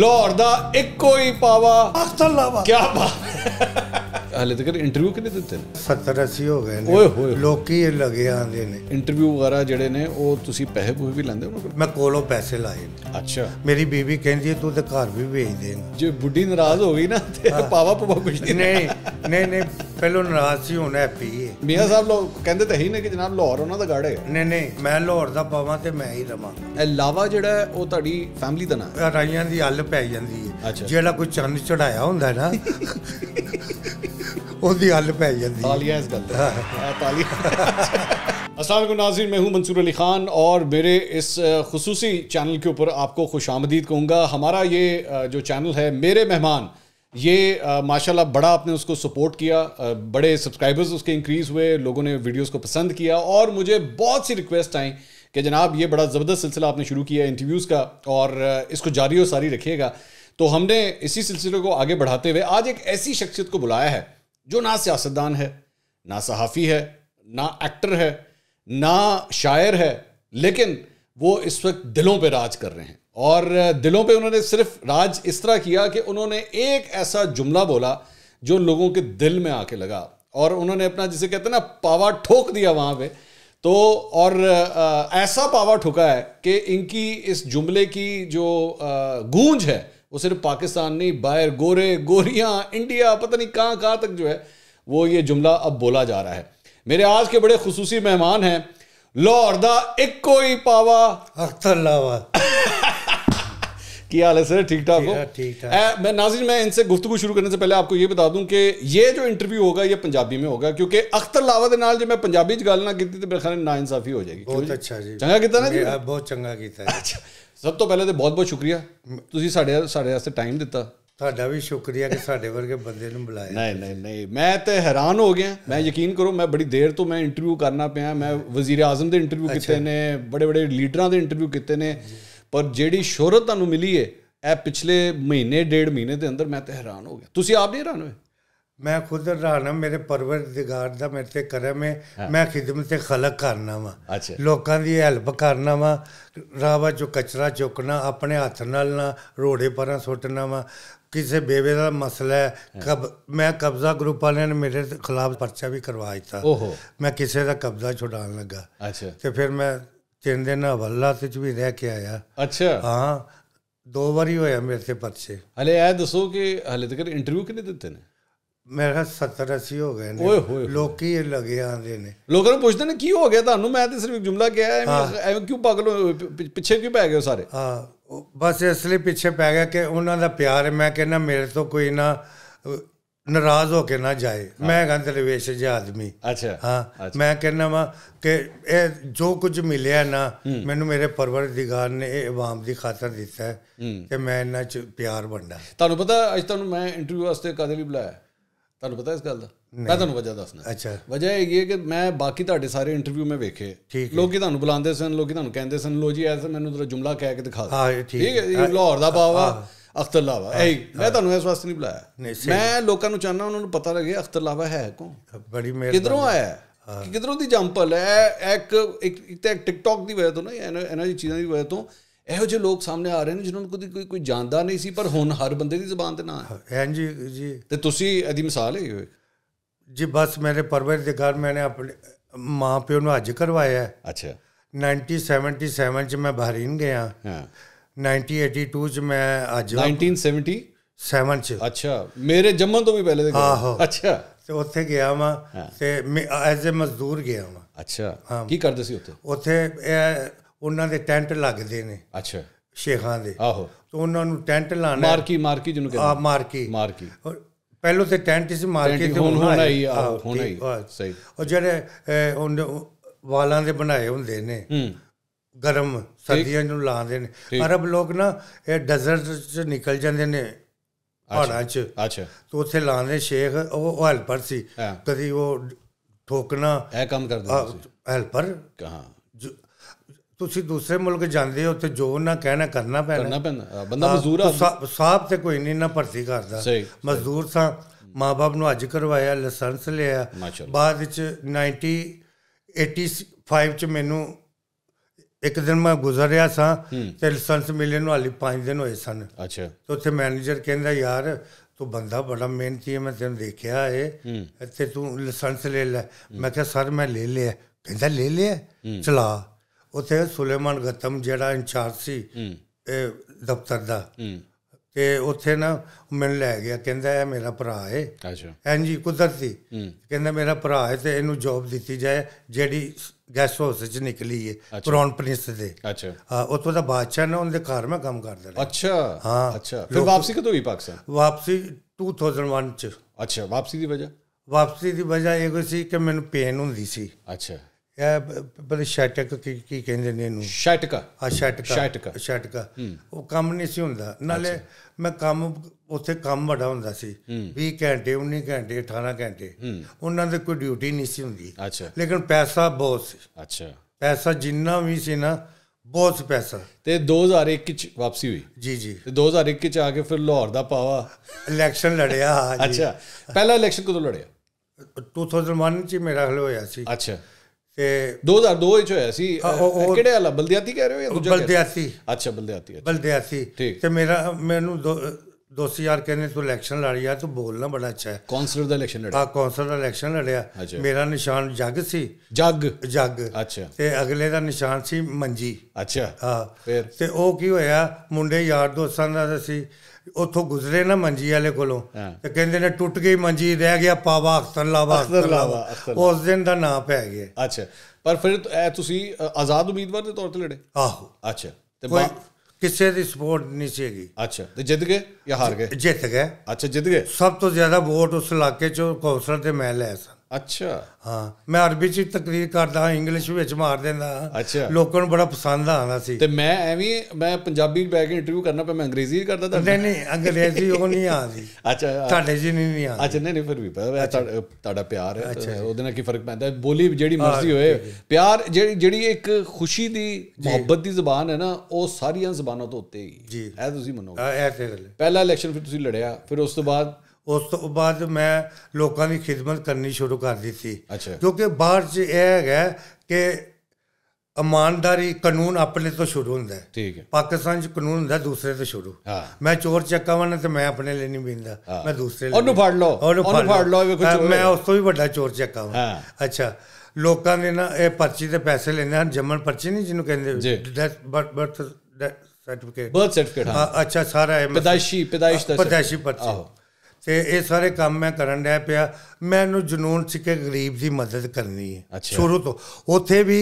ਲਾਹੌਰ ਦਾ ਇੱਕੋ ਹੀ ਪਾਵਾ ਅਖਤਰ ਲਾਵਾ ਕੀ ਬਾਤ ਹਾਲੇ ਤੱਕ ਇੰਟਰਵਿਊ ਕਿੰਨੇ ਦਿੱਤੇ ਨੇ 70 80 ਹੋ ਗਏ ਨੇ ਓਏ ਹੋਏ ਲੋਕੀ ਇਹ ਲਗੇ ਆਂਦੇ ਨੇ ਇੰਟਰਵਿਊ ਵਗੈਰਾ ਜਿਹੜੇ ਨੇ ਉਹ ਤੁਸੀਂ ਪੈਸੇ ਪੂਸੇ ਵੀ ਲੈਂਦੇ ਹੋ ਮੈਂ ਕੋਲੋਂ ਪੈਸੇ ਲਾਏ ਅੱਛਾ ਮੇਰੀ ਬੀਵੀ ਕਹਿੰਦੀ ਤੂੰ ਤੇ ਘਰ ਵੀ ਵੇਚ ਦੇ ਜੇ ਬੁੱਢੀ ਨਾਰਾਜ਼ ਹੋ ਗਈ ਨਾ ਤੇ ਪਾਵਾ ਪਵਾ ਕੁਛ ਨਹੀਂ ਨਹੀਂ ਨਹੀਂ ਪਹਿਲੋਂ ਨਾਰਾਜ਼ ਸੀ ਹੁਣ ਹੈਪੀ ਹੈ ਮੀਆਂ ਸਾਹਿਬ ਲੋਕ ਕਹਿੰਦੇ ਤਾਂ ਹੀ ਨੇ ਕਿ ਜਨਾਬ ਲਾਹੌਰ ਉਹਨਾਂ ਦਾ ਗਾੜੇ ਨਹੀਂ ਨਹੀਂ ਮੈਂ ਲਾਹੌਰ ਦਾ ਪਾਵਾਂ ਤੇ ਮੈਂ ਹੀ ਰਵਾਂ ਇਹ ਲਾਵਾ ਜਿਹੜਾ ਉਹ ਤੁਹਾਡੀ ਫੈਮਿਲੀ ਦਾ ਨਾਮ ਰਾਈਆਂ ਦੀ ਹੱਲ ਪੈ ਜਾਂਦੀ ਹੈ ਜਿਹੜਾ ਕੋਈ ਚੰਨ ਚੜਾਇਆ ਹੁੰਦਾ ਨਾ ਉਹਦੀ ਹੱਲ ਪੈ ਜਾਂਦੀ ਇਸ ਗੱਲ ਦਾ असल नाजिन मैं हूं मंसूर अली ख़ान और मेरे इस खसूसी चैनल के ऊपर आपको खुश आमदीद कहूँगा हमारा ये जो चैनल है मेरे मेहमान ये माशाल्लाह बड़ा आपने उसको सपोर्ट किया बड़े सब्सक्राइबर्स उसके इंक्रीज़ हुए लोगों ने वीडियोस को पसंद किया और मुझे बहुत सी रिक्वेस्ट आई कि जनाब ये बड़ा ज़बरदस्त सिलसिला आपने शुरू किया इंटरव्यूज़ का और इसको जारी और सारी रखिएगा तो हमने इसी सिलसिले को आगे बढ़ाते हुए आज एक ऐसी शख्सियत को बुलाया है जो ना सियासतदान है ना सहाफ़ी है ना एक्टर है ना शायर है लेकिन वो इस वक्त दिलों पे राज कर रहे हैं और दिलों पे उन्होंने सिर्फ राज इस तरह किया कि उन्होंने एक ऐसा जुमला बोला जो लोगों के दिल में आके लगा और उन्होंने अपना जिसे कहते हैं ना पावा ठोक दिया वहाँ पे तो और ऐसा पावा ठोका है कि इनकी इस जुमले की जो गूंज है वो सिर्फ पाकिस्तान नहीं बाहर गोरे गोरियाँ इंडिया पता नहीं कहाँ कहाँ तक जो है वो ये जुमला अब बोला जा रहा है मेरे आज के बड़े खसूसी मेहमान हैं लॉर्दा इक्को ही पावा अख्तर लावा ਕੀ ਹਾਲ ਹੈ ਸਰ ਠੀਕ ਠਾਕ ਹੋ ਐ ਮੈਂ ਨਾਜ਼ਰ ਮੈਂ ਇਨਸੇ इनसे ਸ਼ੁਰੂ ਕਰਨ ਸੇ ਪਹਿਲੇ ਆਪਕੋ ਇਹ ਬਤਾ ਦੂੰ ਕਿ ਇਹ ਜੋ ਇੰਟਰਵਿਊ ਹੋਗਾ ਇਹ ਪੰਜਾਬੀ ਮੇ ਹੋਗਾ ਕਿਉਂਕਿ ਅਖਤਰ ਲਾਵਾ ਦੇ ਨਾਲ ਜੇ ਮੈਂ ਪੰਜਾਬੀ 'ਚ ਗੱਲ ਨਾ ਕੀਤੀ ਤੇ ਮੇਰੇ ਖਿਆਲ ਇਨਸਾਫੀ ਹੋ ਜਾਏਗੀ ਬਹੁਤ ਅੱਛਾ ਜੀ ਚੰਗਾ ਕੀਤਾ ਨਾ ਜੀ ਬਹੁਤ ਚੰਗਾ ਕੀਤਾ ਅੱਛਾ ਸਭ ਤੋਂ ਪਹਿਲੇ ਤੇ ਬਹੁਤ ਬਹੁਤ ਸ਼ੁਕਰੀਆ ਤੁਸੀਂ ਸਾਡੇ ਸਾਡੇ ਵਾਸਤੇ ਟਾਈਮ ਦਿੱਤਾ ਤੁਹਾਡਾ ਵੀ ਸ਼ੁਕਰੀਆ ਕਿ ਸਾਡੇ ਵਰਗੇ ਬੰਦੇ ਨੂੰ ਬੁਲਾਇਆ ਨਹੀਂ ਨਹੀਂ ਨਹੀਂ ਮੈਂ ਤੇ ਹੈਰਾਨ ਹੋ ਗਿਆ ਮੈਂ ਯਕੀਨ ਕਰੋ ਮੈਂ ਬੜੀ ਦੇਰ ਤੋਂ ਮੈਂ ਇੰਟਰਵਿਊ ਕਰਨਾ ਪਿਆ ਮੈਂ ਵਜ਼ੀਰ ਆਜ਼ਮ ਦੇ ਇੰਟਰਵਿਊ ਕੀਤੇ ਨੇ ਬੜੇ ਬੜੇ ਲੀਡਰਾਂ ਦੇ ਇੰਟਰਵਿਊ ਕੀਤੇ ਨੇ ਪਰ ਜਿਹੜੀ ਸ਼ੋਹਰਤ ਤੁਹਾਨੂੰ ਮਿਲੀ ਏ ਇਹ ਪਿਛਲੇ ਮਹੀਨੇ ਡੇਢ ਮਹੀਨੇ ਦੇ ਅੰਦਰ ਮੈਂ ਤੇ ਹੈਰਾਨ ਹੋ ਗਿਆ ਤੁਸੀਂ ਆਪ ਨਹੀਂ ਹੈਰਾਨ ਹੋਏ ਮੈਂ ਖੁਦ ਹੈਰਾਨ ਹਾਂ ਮੇਰੇ ਪਰਵਰਦਿਗਾਰ ਦਾ ਮੇਰੇ ਤੇ ਕਰਮ ਹੈ ਮੈਂ ਖਿਦਮਤ ਖਲਕ ਕਰਨਾ ਵਾ ਲੋਕਾਂ ਦੀ ਹੈਲਪ ਕਰਨਾ ਵਾ ਰਾਵਾ ਜੋ ਕਚਰਾ ਚੁੱਕਣਾ ਆਪਣੇ ਹੱਥ ਨਾਲ ਨਾ ਰੋੜੇ ਪਰਾਂ ਸੁੱਟਣਾ ਵਾ ਕਿਸੇ ਬੇਵੇ ਦਾ ਮਸਲਾ ਹੈ ਕਬ ਮੈਂ ਕਬਜ਼ਾ ਗਰੁੱਪ ਵਾਲਿਆਂ ਨੇ ਮੇਰੇ ਖਿਲਾਫ ਪਰਚਾ ਵੀ ਕਰਵਾ ਦਿੱਤਾ ਮੈਂ ਕਿਸੇ ਦਾ ਕਬਜ਼ਾ ਛੁਡਾਉਣ ਲੱਗਾ ਤੇ ਫਿਰ ਮੈਂ ਤਿੰਨ ਦਿਨ ਹਵੱਲਾ ਤੇ ਚ ਵੀ ਰਹਿ ਕੇ ਆਇਆ ਅੱਛਾ ਹਾਂ ਦੋ ਵਾਰੀ ਹੋਇਆ ਮੇਰੇ ਤੇ ਪਰਚੇ ਹਲੇ ਇਹ ਦੱਸੋ ਕਿ ਹਲੇ ਤੱਕ ਇੰਟਰਵਿਊ ਕਿਨੇ ਦਿੱਤੇ ਨੇ ਮੇਰਾ 70 80 ਹੋ ਗਏ ਨੇ ਲੋਕੀ ਇਹ ਲਗੇ ਆਂਦੇ ਨੇ ਲੋਕਾਂ ਨੂੰ ਪੁੱਛਦੇ ਨੇ ਕੀ ਹੋ ਗਿਆ ਤੁਹਾਨੂੰ ਮੈਂ ਤੇ ਸਿਰਫ ਇੱਕ ਜੁਮਲਾ ਕਿਹਾ ਐਵੇਂ ਕਿਉਂ ਪਾਗਲ ਹੋ ਪਿੱਛੇ ਕਿਉਂ ਪੈ ਗਏ ਸਾਰੇ ਹਾਂ ਬਸ ਇਸ ਲਈ ਪਿੱਛੇ ਪੈ ਗਿਆ ਕਿ ਉਹਨਾਂ ਦਾ ਪਿਆਰ ਮੈਂ ਕਹਿੰਦਾ ਮੇਰੇ ਤੋਂ ਕੋਈ ਨਾ ਨਰਾਜ਼ ਹੋ ਕੇ ਨਾ ਜਾਏ ਮੈਂ ਕਹਿੰਦਾ ਵੇਸ ਜਿਹਾ ਆਦਮੀ ਅੱਛਾ ਹਾਂ ਮੈਂ ਕਹਿੰਦਾ ਵਾ ਕਿ ਇਹ ਜੋ ਕੁਝ ਮਿਲਿਆ ਨਾ ਮੈਨੂੰ ਮੇਰੇ ਪਰਵਰਦੀਗਾਰ ਨੇ ਇਹ ਇਵਾਮ ਦੀ ਖਾਤਰ ਦਿੱਤਾ ਹੈ ਕਿ ਮੈਂ ਇਹਨਾਂ ਚ ਪਿਆਰ ਵੰਡਾ ਤੁਹਾਨੂੰ ਪਤਾ ਅੱਜ ਤੁਹਾਨੂੰ ਮੈਂ ਇੰਟਰਵਿਊ ਵਾਸਤੇ ਕਦੇ ਲਈ ਬੁਲਾਇਆ ਤੁਹਾਨੂੰ ਪਤਾ ਇਸ ਗੱਲ ਦਾ ਮੈਂ ਤੁਹਾਨੂੰ ਵਜ੍ਹਾ ਦੱਸਣਾ ਅੱਛਾ ਵਜ੍ਹਾ ਇਹ ਹੈ ਕਿ ਮੈਂ ਬਾਕੀ ਤੁਹਾਡੇ ਸਾਰੇ ਇੰਟਰਵਿਊ ਮੈਂ ਵੇਖੇ ਲੋਕੀ ਤੁਹਾਨੂੰ ਬੁਲਾਉਂਦੇ ਸਨ ਲੋਕੀ ਤੁਹਾਨੂੰ ਕਹਿੰਦੇ ਸਨ ਲੋ ਜੀ ਐਸ ਮੈਨੂੰ ਜਰਾ ਜੁਮਲਾ ਕਹਿ ਕੇ ਦਿਖਾ ਦਿਓ ਠੀਕ ਹੈ ਲਾਹੌਰ ਦਾ ਬਾਵਾ ਅਖਤਰ ਲਾਵਾ ਐ ਮੈਂ ਤੁਹਾਨੂੰ ਇਸ ਵਾਸਤੇ ਨਹੀਂ ਬੁਲਾਇਆ ਮੈਂ ਲੋਕਾਂ ਨੂੰ ਚਾਹਨਾ ਉਹਨਾਂ ਨੂੰ ਪਤਾ ਲੱਗੇ ਅਖਤਰ ਲਾਵਾ ਹੈ ਕੋ ਬੜੀ ਮਿਹਰਬਾਨੀ ਕਿਧਰੋਂ ਆਇਆ ਕਿਧਰੋਂ ਦੀ ਜੰਪਲ ਹੈ ਇੱਕ ਇੱਕ ਤੇ ਟਿਕਟੌਕ ਦੀ ਵਜ੍ਹਾ ਤੋਂ ਨਾ ਇਹਨਾਂ ਦੀ ਚੀਜ਼ਾਂ ਦੀ ਵਜ੍ਹਾ ਤੋਂ ਇਹੋ ਜਿਹੇ ਲੋਕ ਸਾਹਮਣੇ ਆ ਰਹੇ ਨੇ ਜਿਨ੍ਹਾਂ ਨੂੰ ਕੋਈ ਕੋਈ ਕੋਈ ਜਾਣਦਾ ਨਹੀਂ ਸੀ ਪਰ ਹੁਣ ਹਰ ਬੰਦੇ ਦੀ ਜ਼ੁਬਾਨ ਤੇ ਨਾ ਹੈ ਹਾਂਜੀ ਜੀ ਤੇ ਤੁਸੀਂ ਇਹਦੀ ਮਿਸਾਲ ਹੈ ਹੋਏ ਜੀ ਬਸ ਮੇਰੇ ਪਰਵਰ ਦੇ ਘਰ ਮੈਨੇ ਆਪਣੇ ਮਾਂ ਪਿਓ ਨੂੰ ਅੱਜ ਕਰਵਾਇਆ ਅੱਛਾ 1977 ਚ ਮੈਂ ਬਹਰੀਨ ਗਿਆ ਹਾਂ 1982 ਚ ਮੈਂ ਅੱਜ 1970 7 ਚ ਅੱਛਾ ਮੇਰੇ ਜੰਮਣ ਤੋਂ ਵੀ ਪਹਿਲੇ ਦੇ ਗਿਆ ਅੱਛਾ ਤੇ ਉੱਥੇ ਗਿਆ ਵਾਂ ਤੇ ਐਜ਼ ਅ ਮਜ਼ਦੂਰ ਗਿਆ ਵਾਂ ਅੱਛਾ ਕੀ ਕਰਦੇ ਸੀ ਉੱਥੇ ਉੱਥੇ ਉਹਨਾਂ ਦੇ ਟੈਂਟ ਲੱਗਦੇ ਨੇ ਅੱਛਾ ਸ਼ੇਖਾਂ ਦੇ ਆਹੋ ਤੋਂ ਉਹਨਾਂ ਨੂੰ ਟੈਂਟ ਲਾਣਾ ਮਾਰਕੀ ਮਾਰਕੀ ਜਿਹਨੂੰ ਕਹਿੰਦੇ ਆ ਮਾਰਕੀ ਮਾਰਕੀ ਪਹਿਲੋਂ ਤੇ ਟੈਂਟ ਸੀ ਮਾਰਕੀ ਤੇ ਹੁਣ ਹੁਣ ਆਈ ਆ ਹੁਣ ਆਈ ਸਹੀ ਉਹ ਜਿਹੜੇ ਉਹਨਾਂ ਵਾਲਾਂ ਦੇ ਬਣਾਏ ਹੁੰਦੇ ਨੇ ਗਰਮ ਸਰਦੀਆਂ ਨੂੰ ਲਾਉਂਦੇ ਨੇ ਅਰਬ ਲੋਕ ਨਾ ਇਹ ਡੈਜ਼ਰਟ ਚ ਨਿਕਲ ਜਾਂਦੇ ਨੇ ਪਹਾੜਾਂ ਚ ਅੱਛਾ ਤੋ ਉੱਥੇ ਲਾਉਂਦੇ ਸ਼ੇਖ ਉਹ ਹੈਲਪਰ ਸੀ ਕਦੀ ਉਹ ਠੋਕਣਾ ਇਹ ਕੰਮ ਕਰਦੇ ਸੀ ਹੈਲਪਰ ਕਹਾ ਤੁਸੀਂ ਦੂਸਰੇ ਮੁਲਕ ਜਾਂਦੇ ਹੋ ਤੇ ਜੋ ਨਾ ਕਹਿਣਾ ਕਰਨਾ ਪੈਣਾ ਕਰਨਾ ਪੈਂਦਾ ਬੰਦਾ ਮਜ਼ਦੂਰ ਆ ਸਾਹਬ ਤੇ ਕੋਈ ਨਹੀਂ ਨਾ ਭਰਤੀ ਕਰਦਾ ਮਜ਼ਦੂਰ ਸਾਂ ਮਾਪੇ ਨੂੰ ਅੱਜ ਕਰਵਾਇਆ ਲਾਇਸੈਂਸ ਲਿਆ ਬਾਅਦ ਵਿੱਚ 90 85 ਚ ਮੈਨੂੰ ਇੱਕ ਦਿਨ ਮੈਂ ਗੁਜ਼ਰ ਰਿਹਾ ਸਾਂ ਤੇ ਲਾਇਸੈਂਸ ਮਿਲਣ ਨੂੰ ਹਾਲੀ 5 ਦਿਨ ਹੋਏ ਸਨ ਅੱਛਾ ਤੇ ਉੱਥੇ ਮੈਨੇਜਰ ਕਹਿੰਦਾ ਯਾਰ ਤੂੰ ਬੰਦਾ ਬੜਾ ਮਿਹਨਤੀ ਹੈ ਮੈਂ ਤੈਨੂੰ ਦੇਖਿਆ ਏ ਇੱਥੇ ਤੂੰ ਲਾਇਸੈਂਸ ਲੈ ਲੈ ਮੈਂ ਕਿਹਾ ਸਰ ਮੈਂ ਲੈ ਲਿਆ ਕਹਿੰਦਾ ਲੈ ਲਿਆ ਚਲਾ ਉੱਥੇ ਸੁਲੇਮਾਨ ਗਤਮ ਜਿਹੜਾ ਇੰਚਾਰਜ ਸੀ ਇਹ ਦਫ਼ਤਰ ਦਾ ਤੇ ਉੱਥੇ ਨਾ ਮੈਨੂੰ ਲੈ ਗਿਆ ਕਹਿੰਦਾ ਇਹ ਮੇਰਾ ਭਰਾ ਏ ਅੱਛਾ ਜੀ ਕੁਦਰਤੀ ਕਹਿੰਦਾ ਮੇਰਾ ਭਰਾ ਏ ਤੇ ਇਹਨੂੰ ਜੌਬ ਦਿੱਤੀ ਜਾਏ ਜਿਹੜੀ ਗੈਸਟ ਹਾਊਸ ਚ ਨਿਕਲੀ ਹੈ ਪੁਰਾਣ ਪ੍ਰਿੰਸ ਦੇ ਅੱਛਾ ਉੱਥੋਂ ਦਾ ਬਾਦਸ਼ਾਹ ਨੇ ਉਹਦੇ ਘਰ ਮੈਂ ਕੰਮ ਕਰਦਾ ਰਿਹਾ ਅੱਛਾ ਹਾਂ ਅੱਛਾ ਫਿਰ ਵਾਪਸੀ ਕਦੋਂ ਹੋਈ ਪਾਕਿਸਤਾਨ ਵਾਪਸੀ 2001 ਚ ਅੱਛਾ ਵਾਪਸੀ ਦੀ ਵਜ੍ਹਾ ਵਾਪਸੀ ਦੀ ਵਜ੍ਹਾ ਇਹ ਕੋਈ ਸੀ ਕਿ ਮੈਨੂੰ ਪੇਨ ਹੁੰਦੀ ਸੀ ਅੱਛਾ ਇਹ ਬਲੇ ਸ਼ਟਕ ਕੀ ਕੀ ਕਹਿੰਦੇ ਨੇ ਇਹਨੂੰ ਸ਼ਟਕ ਆ ਸ਼ਟਕ ਸ਼ਟਕ ਸ਼ਟਕ ਉਹ ਕੰਮ ਨਹੀਂ ਸੀ ਹੁੰਦਾ ਨਾਲੇ ਮੈਂ ਕੰਮ ਉੱਥੇ ਕੰਮ ਵੱਡਾ ਹੁੰਦਾ ਸੀ 20 ਘੰਟੇ 19 ਘੰਟੇ 18 ਘੰਟੇ ਉਹਨਾਂ ਦੇ ਕੋਈ ਡਿਊਟੀ ਨਹੀਂ ਸੀ ਹੁੰਦੀ ਲੇਕਿਨ ਪੈਸਾ ਬਹੁਤ ਸੀ ਅੱਛਾ ਪੈਸਾ ਜਿੰਨਾ ਵੀ ਸੀ ਨਾ ਬਹੁਤ ਪੈਸਾ ਤੇ 2001 ਵਿੱਚ ਵਾਪਸੀ ਹੋਈ ਜੀ ਜੀ ਤੇ 2001 ਵਿੱਚ ਆ ਕੇ ਫਿਰ ਲਾਹੌਰ ਦਾ ਪਾਵਾ ਇਲੈਕਸ਼ਨ ਲੜਿਆ ਹਾਂ ਜੀ ਅੱਛਾ ਪਹਿਲਾ ਇਲੈਕਸ਼ਨ ਕਦੋਂ ਲੜਿਆ 2001 ਚ ਮੇਰਾ ਹਲ ਹੋਇਆ ਸੀ ਅੱਛਾ ਤੇ 2002 ਵਿੱਚ ਹੋਇਆ ਸੀ ਕਿਹੜੇ ਵਾਲਾ ਬਲਦਿਆਤੀ ਕਹਿ ਰਹੇ ਹੋ ਜਾਂ ਦੂਜਾ ਬਲਦਿਆਤੀ ਅੱਛਾ ਬਲਦਿਆਤੀ ਬਲਦਿਆਤੀ ਤੇ ਮੇਰਾ ਮੈਨੂੰ ਦੋਸਤ ਯਾਰ ਕਹਿੰਦੇ ਤੂੰ ਇਲੈਕਸ਼ਨ ਲੜ ਯਾਰ ਤੂੰ ਬੋਲਣਾ ਬੜਾ ਅੱਛਾ ਹੈ ਕਾਉਂਸਲਰ ਦਾ ਇਲੈਕਸ਼ਨ ਲੜਿਆ ਹਾਂ ਕਾਉਂਸਲਰ ਦਾ ਇਲੈਕਸ਼ਨ ਲੜਿਆ ਮੇਰਾ ਨਿਸ਼ਾਨ ਜੱਗ ਸੀ ਜੱਗ ਜੱਗ ਅੱਛਾ ਤੇ ਅਗਲੇ ਦਾ ਨਿਸ਼ਾਨ ਸੀ ਮੰਜੀ ਅੱਛਾ ਹਾਂ ਫਿਰ ਤੇ ਉਹ ਕੀ ਹੋਇਆ ਮੁੰਡੇ ਯਾਰ ਦੋਸਤਾਂ ਦਾ ਸੀ ਉੱਥੋਂ ਗੁਜ਼ਰੇ ਨਾ ਮੰਜੀ ਵਾਲੇ ਕੋਲੋਂ ਤੇ ਕਹਿੰਦੇ ਨੇ ਟੁੱਟ ਗਈ ਮੰਜੀ ਰਹਿ ਗਿਆ ਪਾਵਾ ਅਖਤਰ ਲਾਵਾ ਅਖਤਰ ਲਾਵਾ ਉਸ ਦਿਨ ਦਾ ਨਾਂ ਪੈ ਗਿਆ ਅੱਛਾ ਪਰ ਫਿਰ ਤੁਸੀਂ ਆਜ਼ਾਦ ਉਮੀਦਵਾਰ ਦੇ ਤੌਰ ਤੇ ਲੜੇ ਆਹੋ ਅੱਛਾ ਤੇ ਕਿਸੇ ਦੀ ਸਪੋਰਟ ਨਹੀਂ ਸੀਗੀ ਅੱਛਾ ਤੇ ਜਿੱਤ ਗਏ ਜਾਂ ਹਾਰ ਗਏ ਜਿੱਤ ਗਏ ਅੱਛਾ ਜਿੱਤ ਗਏ ਸਭ ਤੋਂ ਜ਼ਿਆਦਾ ਵੋਟ ਉਸ ਇਲਾਕੇ ਚੋਂ ਕੌਂਸਲਰ ਤੇ ਮੈਂ ਲਿਆ ਸੀ ਅੱਛਾ ਹਾਂ ਮੈਂ ਅਰਬੀ ਚ ਤਕਰੀਰ ਕਰਦਾ ਇੰਗਲਿਸ਼ ਵਿੱਚ ਮਾਰ ਦਿੰਦਾ ਅੱਛਾ ਲੋਕਾਂ ਨੂੰ ਬੜਾ ਪਸੰਦ ਆਉਂਦਾ ਸੀ ਤੇ ਮੈਂ ਐਵੇਂ ਮੈਂ ਪੰਜਾਬੀ ਬੈਕ ਇੰਟਰਵਿਊ ਕਰਨਾ ਪਿਆ ਮੈਂ ਅੰਗਰੇਜ਼ੀ ਕਰਦਾ ਤਾਂ ਨਹੀਂ ਨਹੀਂ ਅੰਗਰੇਜ਼ੀ ਉਹ ਨਹੀਂ ਆਉਂਦੀ ਅੱਛਾ ਤੁਹਾਡੇ ਜੀ ਨਹੀਂ ਨਹੀਂ ਆਉਂਦੀ ਅੱਛਾ ਨਹੀਂ ਨਹੀਂ ਫਿਰ ਵੀ ਤੁਹਾਡਾ ਪਿਆਰ ਹੈ ਉਹਦੇ ਨਾਲ ਕੀ ਫਰਕ ਪੈਂਦਾ ਬੋਲੀ ਜਿਹੜੀ ਮਰਜ਼ੀ ਹੋਏ ਪਿਆਰ ਜਿਹੜੀ ਜਿਹੜੀ ਇੱਕ ਖੁਸ਼ੀ ਦੀ ਮੁਹੱਬਤ ਦੀ ਜ਼ਬਾਨ ਹੈ ਨਾ ਉਹ ਸਾਰੀਆਂ ਜ਼ਬਾਨਾਂ ਤੋਂ ਉੱਤੇ ਹੈਗੀ ਇਹ ਤੁਸੀਂ ਮੰਨੋਗੇ ਇਹ ਤੇ ਪਹਿਲਾ ਇਲੈਕਸ਼ਨ ਫਿਰ ਤੁਸੀਂ ਲੜਿਆ ਫਿਰ ਉਸ ਤੋਂ ਬਾਅਦ ਉਸ ਤੋਂ ਬਾਅਦ ਮੈਂ ਲੋਕਾਂ ਦੀ ਖਿਦਮਤ ਕਰਨੀ ਸ਼ੁਰੂ ਕਰ ਦਿੱਤੀ ਕਿਉਂਕਿ ਬਾਹਰ 'ਚ ਇਹ ਹੈਗਾ ਕਿ ਇਮਾਨਦਾਰੀ ਕਾਨੂੰਨ ਆਪਣੇ ਤੋਂ ਸ਼ੁਰੂ ਹੁੰਦਾ ਹੈ ਠੀਕ ਹੈ ਪਾਕਿਸਤਾਨ 'ਚ ਕਾਨੂੰਨ ਹੁੰਦਾ ਦੂਸਰੇ ਤੋਂ ਸ਼ੁਰੂ ਮੈਂ ਚੋਰ ਚੱਕਾ ਵਾਂ ਤੇ ਮੈਂ ਆਪਣੇ ਲਈ ਨਹੀਂ ਬੀਂਦਾ ਮੈਂ ਦੂਸਰੇ ਲਈ ਉਹਨੂੰ ਫੜ ਲਓ ਉਹਨੂੰ ਫੜ ਲਓ ਮੈਂ ਉਸ ਤੋਂ ਵੀ ਵੱਡਾ ਚੋਰ ਚੱਕਾ ਹਾਂ ਅੱਛਾ ਲੋਕਾਂ ਨੇ ਨਾ ਇਹ ਪਰਚੀ ਤੇ ਪੈਸੇ ਲੈਣੇ ਹਨ ਜੰਮਣ ਪਰਚੀ ਨਹੀਂ ਜਿਹਨੂੰ ਕਹਿੰਦੇ death birth certificate birth certificate ਹਾਂ ਅੱਛਾ ਸਾਰਾ ਇਹ ਪਦਾਇਸ਼ੀ ਪਦਾਇਸ਼ ਦਾ ਪਦਾਇਸ਼ੀ ਪਰਚੀ ਤੇ ਇਹ ਸਾਰੇ ਕੰਮ ਮੈਂ ਕਰਨ ਡਿਆ ਪਿਆ ਮੈਨੂੰ ਜਨੂਨ ਸੀ ਕਿ ਗਰੀਬ ਦੀ ਮਦਦ ਕਰਨੀ ਹੈ ਸ਼ੁਰੂ ਤੋਂ ਉੱਥੇ ਵੀ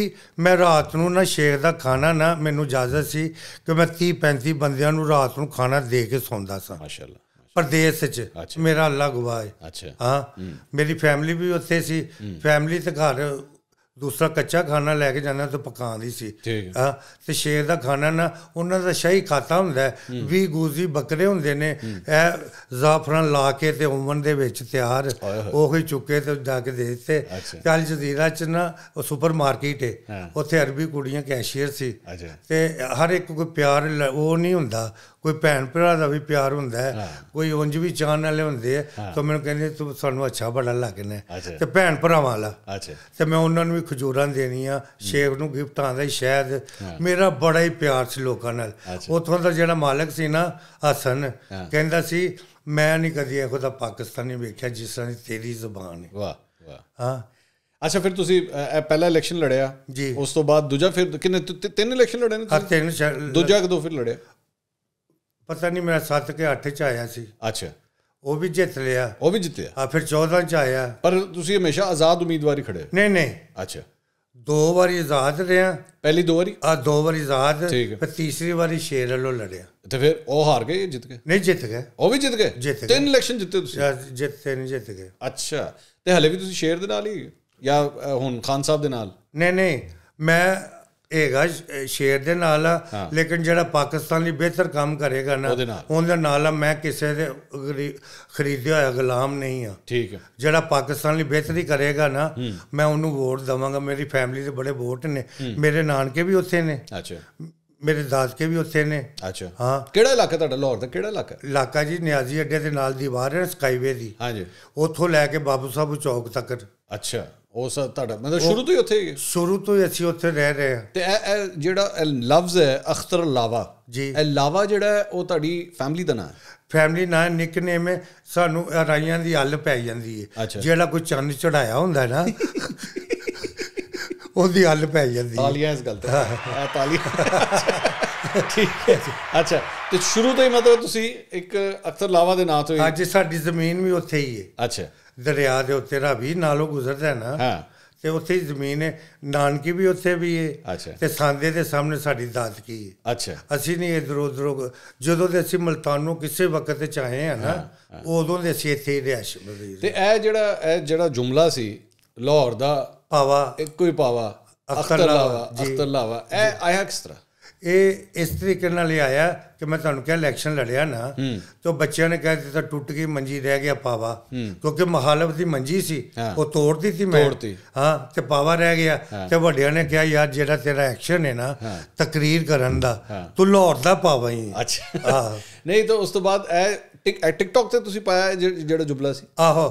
ਮੈਂ ਰਾਤ ਨੂੰ ਨਾ ਸ਼ੇਰ ਦਾ ਖਾਣਾ ਨਾ ਮੈਨੂੰ ਇਜਾਜ਼ਤ ਸੀ ਕਿ ਮੈਂ 30 35 ਬੰਦਿਆਂ ਨੂੰ ਰਾਤ ਨੂੰ ਖਾਣਾ ਦੇ ਕੇ ਸੌਂਦਾ ਸਾਂ ਮਾਸ਼ਾਅੱਲਾ ਪਰਦੇਸ ਚ ਮੇਰਾ ਅੱਲਾ ਹੈ ਅੱਛਾ ਹਾਂ ਮੇਰੀ ਫੈਮਿਲੀ ਵੀ ਉੱਥੇ ਸੀ ਫੈਮਿਲੀ ਤੇ ਘਰ ਦੂਸਰਾ ਕੱਚਾ ਖਾਣਾ ਲੈ ਕੇ ਜਾਂਦਾ ਤਾਂ ਪਕਾਉਂਦੀ ਸੀ ਹਾਂ ਤੇ ਸ਼ੇਰ ਦਾ ਖਾਣਾ ਨਾ ਉਹਨਾਂ ਦਾ ਸ਼ਾਹੀ ਖਾਤਾ ਹੁੰਦਾ ਵੀ ਗੂਜ਼ੀ ਬੱਕਰੇ ਹੁੰਦੇ ਨੇ ਇਹ ਜ਼ਾਫਰਾਨ ਲਾ ਕੇ ਤੇ ਓਵਨ ਦੇ ਵਿੱਚ ਤਿਆਰ ਉਹ ਹੀ ਚੁੱਕੇ ਤੇ ਜਾ ਕੇ ਦੇ ਦਿੱਤੇ ਚਲ ਜਜ਼ੀਰਾ ਚ ਨਾ ਉਹ ਸੁਪਰ ਮਾਰਕੀਟ ਹੈ ਉੱਥੇ ਅਰਬੀ ਕੁੜੀਆਂ ਕੈਸ਼ੀਅਰ ਸੀ ਤੇ ਹਰ ਇੱਕ ਕੋਈ ਪਿਆਰ ਉਹ ਨਹੀਂ ਹੁੰਦਾ ਕੋਈ ਭੈਣ ਭਰਾ ਦਾ ਵੀ ਪਿਆਰ ਹੁੰਦਾ ਹੈ ਕੋਈ ਉਂਝ ਵੀ ਚਾਹਣ ਵਾਲੇ ਹੁੰਦੇ ਆ ਤਾਂ ਮੈਨੂੰ ਕਹਿੰਦੇ ਤੂੰ ਸਾਨੂੰ ਅੱਛਾ ਬੜਾ ਲੱਗਣਾ ਤੇ ਭੈਣ ਭਰਾਵਾਂ ਵਾਲਾ ਤੇ ਮੈਂ ਉਹਨਾਂ ਨੂੰ ਵੀ ਖਜੂਰਾਂ ਦੇਣੀਆਂ ਸ਼ੇਖ ਨੂੰ ਗਿਫਟਾਂ ਦਾ ਸ਼ਾਇਦ ਮੇਰਾ ਬੜਾ ਹੀ ਪਿਆਰ ਸੀ ਲੋਕਾਂ ਨਾਲ ਉਥੋਂ ਦਾ ਜਿਹੜਾ ਮਾਲਕ ਸੀ ਨਾ ਹਸਨ ਕਹਿੰਦਾ ਸੀ ਮੈਂ ਨਹੀਂ ਕਦੀ ਇਹੋ ਦਾ ਪਾਕਿਸਤਾਨੀ ਵੇਖਿਆ ਜਿਸ ਤਰ੍ਹਾਂ ਤੇਰੀ ਜ਼ੁਬਾਨ ਹੈ ਵਾਹ ਵਾਹ ਹਾਂ ਅੱਛਾ ਫਿਰ ਤੁਸੀਂ ਪਹਿਲਾ ਇਲੈਕਸ਼ਨ ਲੜਿਆ ਉਸ ਤੋਂ ਬਾਅਦ ਦੂਜਾ ਫਿਰ ਕਿੰਨੇ ਤਿੰਨ ਇਲੈਕਸ਼ਨ ਲੜੇ ਨੇ ਤੁਸੀਂ ਤਿੰਨ ਦੂਜਾ ਕਦੋਂ ਫਿਰ ਲੜਿਆ ਪਤਾ ਨਹੀਂ ਮੈਂ 7 ਕੇ 8 ਚ ਆਇਆ ਸੀ ਅੱਛਾ ਉਹ ਵੀ ਜਿੱਤ ਲਿਆ ਉਹ ਵੀ ਜਿੱਤਿਆ ਆ ਫਿਰ 14 ਚ ਆਇਆ ਪਰ ਤੁਸੀਂ ਹਮੇਸ਼ਾ ਆਜ਼ਾਦ ਉਮੀਦਵਾਰੀ ਖੜੇ ਨਹੀਂ ਨਹੀਂ ਅੱਛਾ ਦੋ ਵਾਰੀ ਆਜ਼ਾਦ ਰਿਆ ਪਹਿਲੀ ਦੋ ਵਾਰੀ ਆ ਦੋ ਵਾਰੀ ਆਜ਼ਾਦ ਫਿਰ ਤੀਸਰੀ ਵਾਰੀ ਸ਼ੇਰ ਵੱਲੋਂ ਲੜਿਆ ਤੇ ਫਿਰ ਉਹ ਹਾਰ ਗਏ ਜਿੱਤ ਗਏ ਨਹੀਂ ਜਿੱਤ ਗਏ ਉਹ ਵੀ ਜਿੱਤ ਗਏ ਜਿੱਤ ਗਏ ਤਿੰਨ ਇਲੈਕਸ਼ਨ ਜਿੱਤੇ ਤੁਸੀਂ ਜਿੱਤੇ ਨਹੀਂ ਜਿੱਤ ਗਏ ਅੱਛਾ ਤੇ ਹਲੇ ਵੀ ਤੁਸੀਂ ਸ਼ੇਰ ਦੇ ਨਾਲ ਹੀ ਜਾਂ ਹੁਣ ਖਾਨ ਸਾਹਿਬ ਦੇ ਨਾਲ ਨਹੀਂ ਨਹੀਂ ਮੈਂ ਹੈਗਾ ਸ਼ੇਰ ਦੇ ਨਾਲ ਆ ਲੇਕਿਨ ਜਿਹੜਾ ਪਾਕਿਸਤਾਨ ਲਈ ਬਿਹਤਰ ਕੰਮ ਕਰੇਗਾ ਨਾ ਉਹਦੇ ਨਾਲ ਆ ਮੈਂ ਕਿਸੇ ਦੇ ਖਰੀਦਿਆ ਹੋਇਆ ਗੁਲਾਮ ਨਹੀਂ ਆ ਠੀਕ ਹੈ ਜਿਹੜਾ ਪਾਕਿਸਤਾਨ ਲਈ ਬਿਹਤਰੀ ਕਰੇਗਾ ਨਾ ਮੈਂ ਉਹਨੂੰ ਵੋਟ ਦਵਾਂਗਾ ਮੇਰੀ ਫੈਮਿਲੀ ਦੇ ਬੜੇ ਵੋਟ ਨੇ ਮੇਰੇ ਨਾਨਕੇ ਵੀ ਉੱਥੇ ਨੇ ਅੱਛਾ ਮੇਰੇ ਦਾਦਕੇ ਵੀ ਉੱਥੇ ਨੇ ਅੱਛਾ ਹਾਂ ਕਿਹੜਾ ਇਲਾਕਾ ਤੁਹਾਡਾ ਲਾਹੌਰ ਦਾ ਕਿਹੜਾ ਇਲਾਕਾ ਇਲਾਕਾ ਜੀ ਨਿਆਜ਼ੀ ਅੱਡੇ ਦੇ ਨਾਲ ਦੀਵਾਰ ਹੈ ਸਕਾਈਵੇ ਦੀ ਹਾਂਜੀ ਉੱਥੋਂ ਲੈ ਕੇ ਬਾਬੂ ਸਾਹਿਬ ਚੌਕ ਤੱਕ ਅੱਛਾ ਉਹ ਸਰ ਤੁਹਾਡਾ ਮਤਲਬ ਸ਼ੁਰੂ ਤੋਂ ਹੀ ਉੱਥੇ ਹੀ ਸ਼ੁਰੂ ਤੋਂ ਹੀ ਅਸੀਂ ਉੱਥੇ ਰਹਿ ਰਹੇ ਹਾਂ ਤੇ ਇਹ ਜਿਹੜਾ ਇਹ ਲਫ਼ਜ਼ ਹੈ ਅਖਤਰ ਲਾਵਾ ਜੀ ਇਹ ਲਾਵਾ ਜਿਹੜਾ ਉਹ ਤੁਹਾਡੀ ਫੈਮਿਲੀ ਦਾ ਨਾਮ ਹੈ ਫੈਮਿਲੀ ਨਾਮ ਨਿਕਨੇਮ ਹੈ ਸਾਨੂੰ ਰਾਈਆਂ ਦੀ ਹੱਲ ਪੈ ਜਾਂਦੀ ਹੈ ਜਿਹੜਾ ਕੋਈ ਚੰਨ ਚੜਾਇਆ ਹੁੰਦਾ ਨਾ ਉਹਦੀ ਹੱਲ ਪੈ ਜਾਂਦੀ ਹੈ ਤਾਲੀਆਂ ਇਸ ਗੱਲ ਤੇ ਆ ਤਾਲੀਆਂ ਠੀਕ ਹੈ ਅੱਛਾ ਤੇ ਸ਼ੁਰੂ ਤੋਂ ਹੀ ਮਤਲਬ ਤੁਸੀਂ ਇੱਕ ਅਖਤਰ ਲਾਵਾ ਦੇ ਨਾਂ ਤੋਂ ਹੀ ਅੱਜ ਸਾਡੀ ਜ਼ਮੀਨ ਵੀ ਉੱਥੇ ਹੀ ਹੈ ਅੱਛਾ ਦਰਿਆ ਦੇ ਉੱਤੇ ਰਾਵੀ ਨਾਲੋਂ ਗੁਜ਼ਰਦਾ ਹੈ ਨਾ ਹਾਂ ਤੇ ਉੱਥੇ ਹੀ ਜ਼ਮੀਨ ਹੈ ਨਾਨਕੀ ਵੀ ਉੱਥੇ ਵੀ ਹੈ ਤੇ ਸਾਂਦੇ ਦੇ ਸਾਹਮਣੇ ਸਾਡੀ ਦਾਦਕੀ ਹੈ ਅੱਛਾ ਅਸੀਂ ਨਹੀਂ ਇਧਰੋਂ ਉਧਰੋਂ ਜਦੋਂ ਦੇ ਅਸੀਂ ਮਲਤਾਨ ਨੂੰ ਕਿਸੇ ਵਕਤ ਤੇ ਚਾਹੇ ਆ ਨਾ ਉਦੋਂ ਦੇ ਅਸੀਂ ਇੱਥੇ ਹੀ ਰਿਹਾਇਸ਼ ਤੇ ਇਹ ਜਿਹੜਾ ਇਹ ਜਿਹੜਾ ਜੁਮਲਾ ਸੀ ਲਾਹੌਰ ਦਾ ਪਾਵਾ ਇੱਕੋ ਹੀ ਪਾਵਾ ਅਖਤਰ ਲਾਵਾ ਅਖਤਰ ਲਾਵਾ ਇਹ ਆਇਆ ਕਿਸ ਤਰ੍ਹਾਂ ਇਹ ਇਸ ਤਰੀਕੇ ਨਾਲ ਆਇਆ ਕਿ ਮੈਂ ਤੁਹਾਨੂੰ ਕਿਹਾ ਇਲੈਕਸ਼ਨ ਲੜਿਆ ਨਾ ਤਾਂ ਬੱਚਿਆਂ ਨੇ ਕਹਿ ਦਿੱਤਾ ਟੁੱਟ ਗਈ ਮੰਜੀ ਰਹਿ ਗਿਆ ਪਾਵਾ ਕਿਉਂਕਿ ਮਹਾਲਵ ਦੀ ਮੰਜੀ ਸੀ ਉਹ ਤੋੜਦੀ ਸੀ ਮੈਂ ਹਾਂ ਤੇ ਪਾਵਾ ਰਹਿ ਗਿਆ ਤੇ ਵੱਡਿਆਂ ਨੇ ਕਿਹਾ ਯਾਰ ਜਿਹੜਾ ਤੇਰਾ ਐਕਸ਼ਨ ਹੈ ਨਾ ਤਕਰੀਰ ਕਰਨ ਦਾ ਤੂੰ ਲਾਹੌਰ ਦਾ ਪਾਵਾ ਹੀ ਅੱਛਾ ਨਹੀਂ ਤਾਂ ਉਸ ਤੋਂ ਬਾਅਦ ਇਹ ਟਿਕਟੌਕ ਤੇ ਤੁਸੀਂ ਪਾਇਆ ਜਿਹੜਾ ਜੁਬਲਾ ਸੀ ਆਹੋ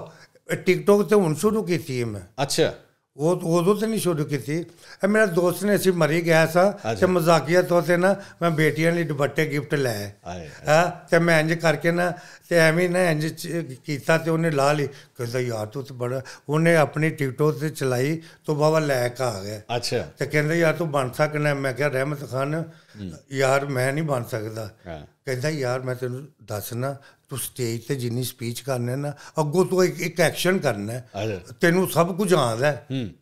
ਟਿਕਟੌਕ ਤੇ ਹੁਣ ਸ਼ੁਰੂ ਕੀਤੀ ਹੈ ਮੈਂ ਅੱਛਾ ਉਹ उदो ਤੇ ਨਹੀਂ ਸ਼ੁਰੂ की ਮੇਰਾ ਦੋਸਤ ਨੇ ਅਸੀਂ ਮਰੀ ਗਿਆ ਸਾ ਤੇ तो मजाकिया तौर से ना मैं बेटियां ने दुपट्टे गिफ्ट लाए ਹਾਂ ਤੇ ਮੈਂ ਇੰਜ ਕਰਕੇ ਨਾ ਤੇ ਐਵੇਂ ਨਾ ਇੰਜ ਕੀਤਾ ਤੇ ਉਹਨੇ ਲਾ ਲਈ ਕਹਿੰਦਾ ਯਾਰ ਤੂੰ ਤੇ ਬੜਾ ਉਹਨੇ ਆਪਣੀ ਟਿਕਟੋਕ ਤੇ ਚਲਾਈ ਤੋਂ ਬਾਬਾ ਲੈ ਕੇ ਆ ਗਿਆ ਅੱਛਾ ਤੇ ਕਹਿੰਦਾ ਯਾਰ ਤੂੰ ਬਣ ਸਕਣਾ ਮੈਂ ਕਿਹਾ ਰਹਿਮਤ ਖਾਨ ਯਾਰ ਮੈਂ ਨਹੀਂ ਬਣ ਸਕਦਾ ਕਹਿੰਦਾ ਯਾਰ ਮੈਂ ਤੈਨੂੰ ਦੱਸਣਾ ਤੂੰ ਸਟੇਜ ਤੇ ਜਿੰਨੀ ਸਪੀਚ ਕਰਨਾ ਨਾ ਅੱਗੋਂ ਤੂੰ ਇੱਕ ਇੱਕ ਐਕਸ਼ਨ ਕਰਨਾ ਤੈਨੂੰ ਸਭ ਕੁਝ ਆਉਂਦਾ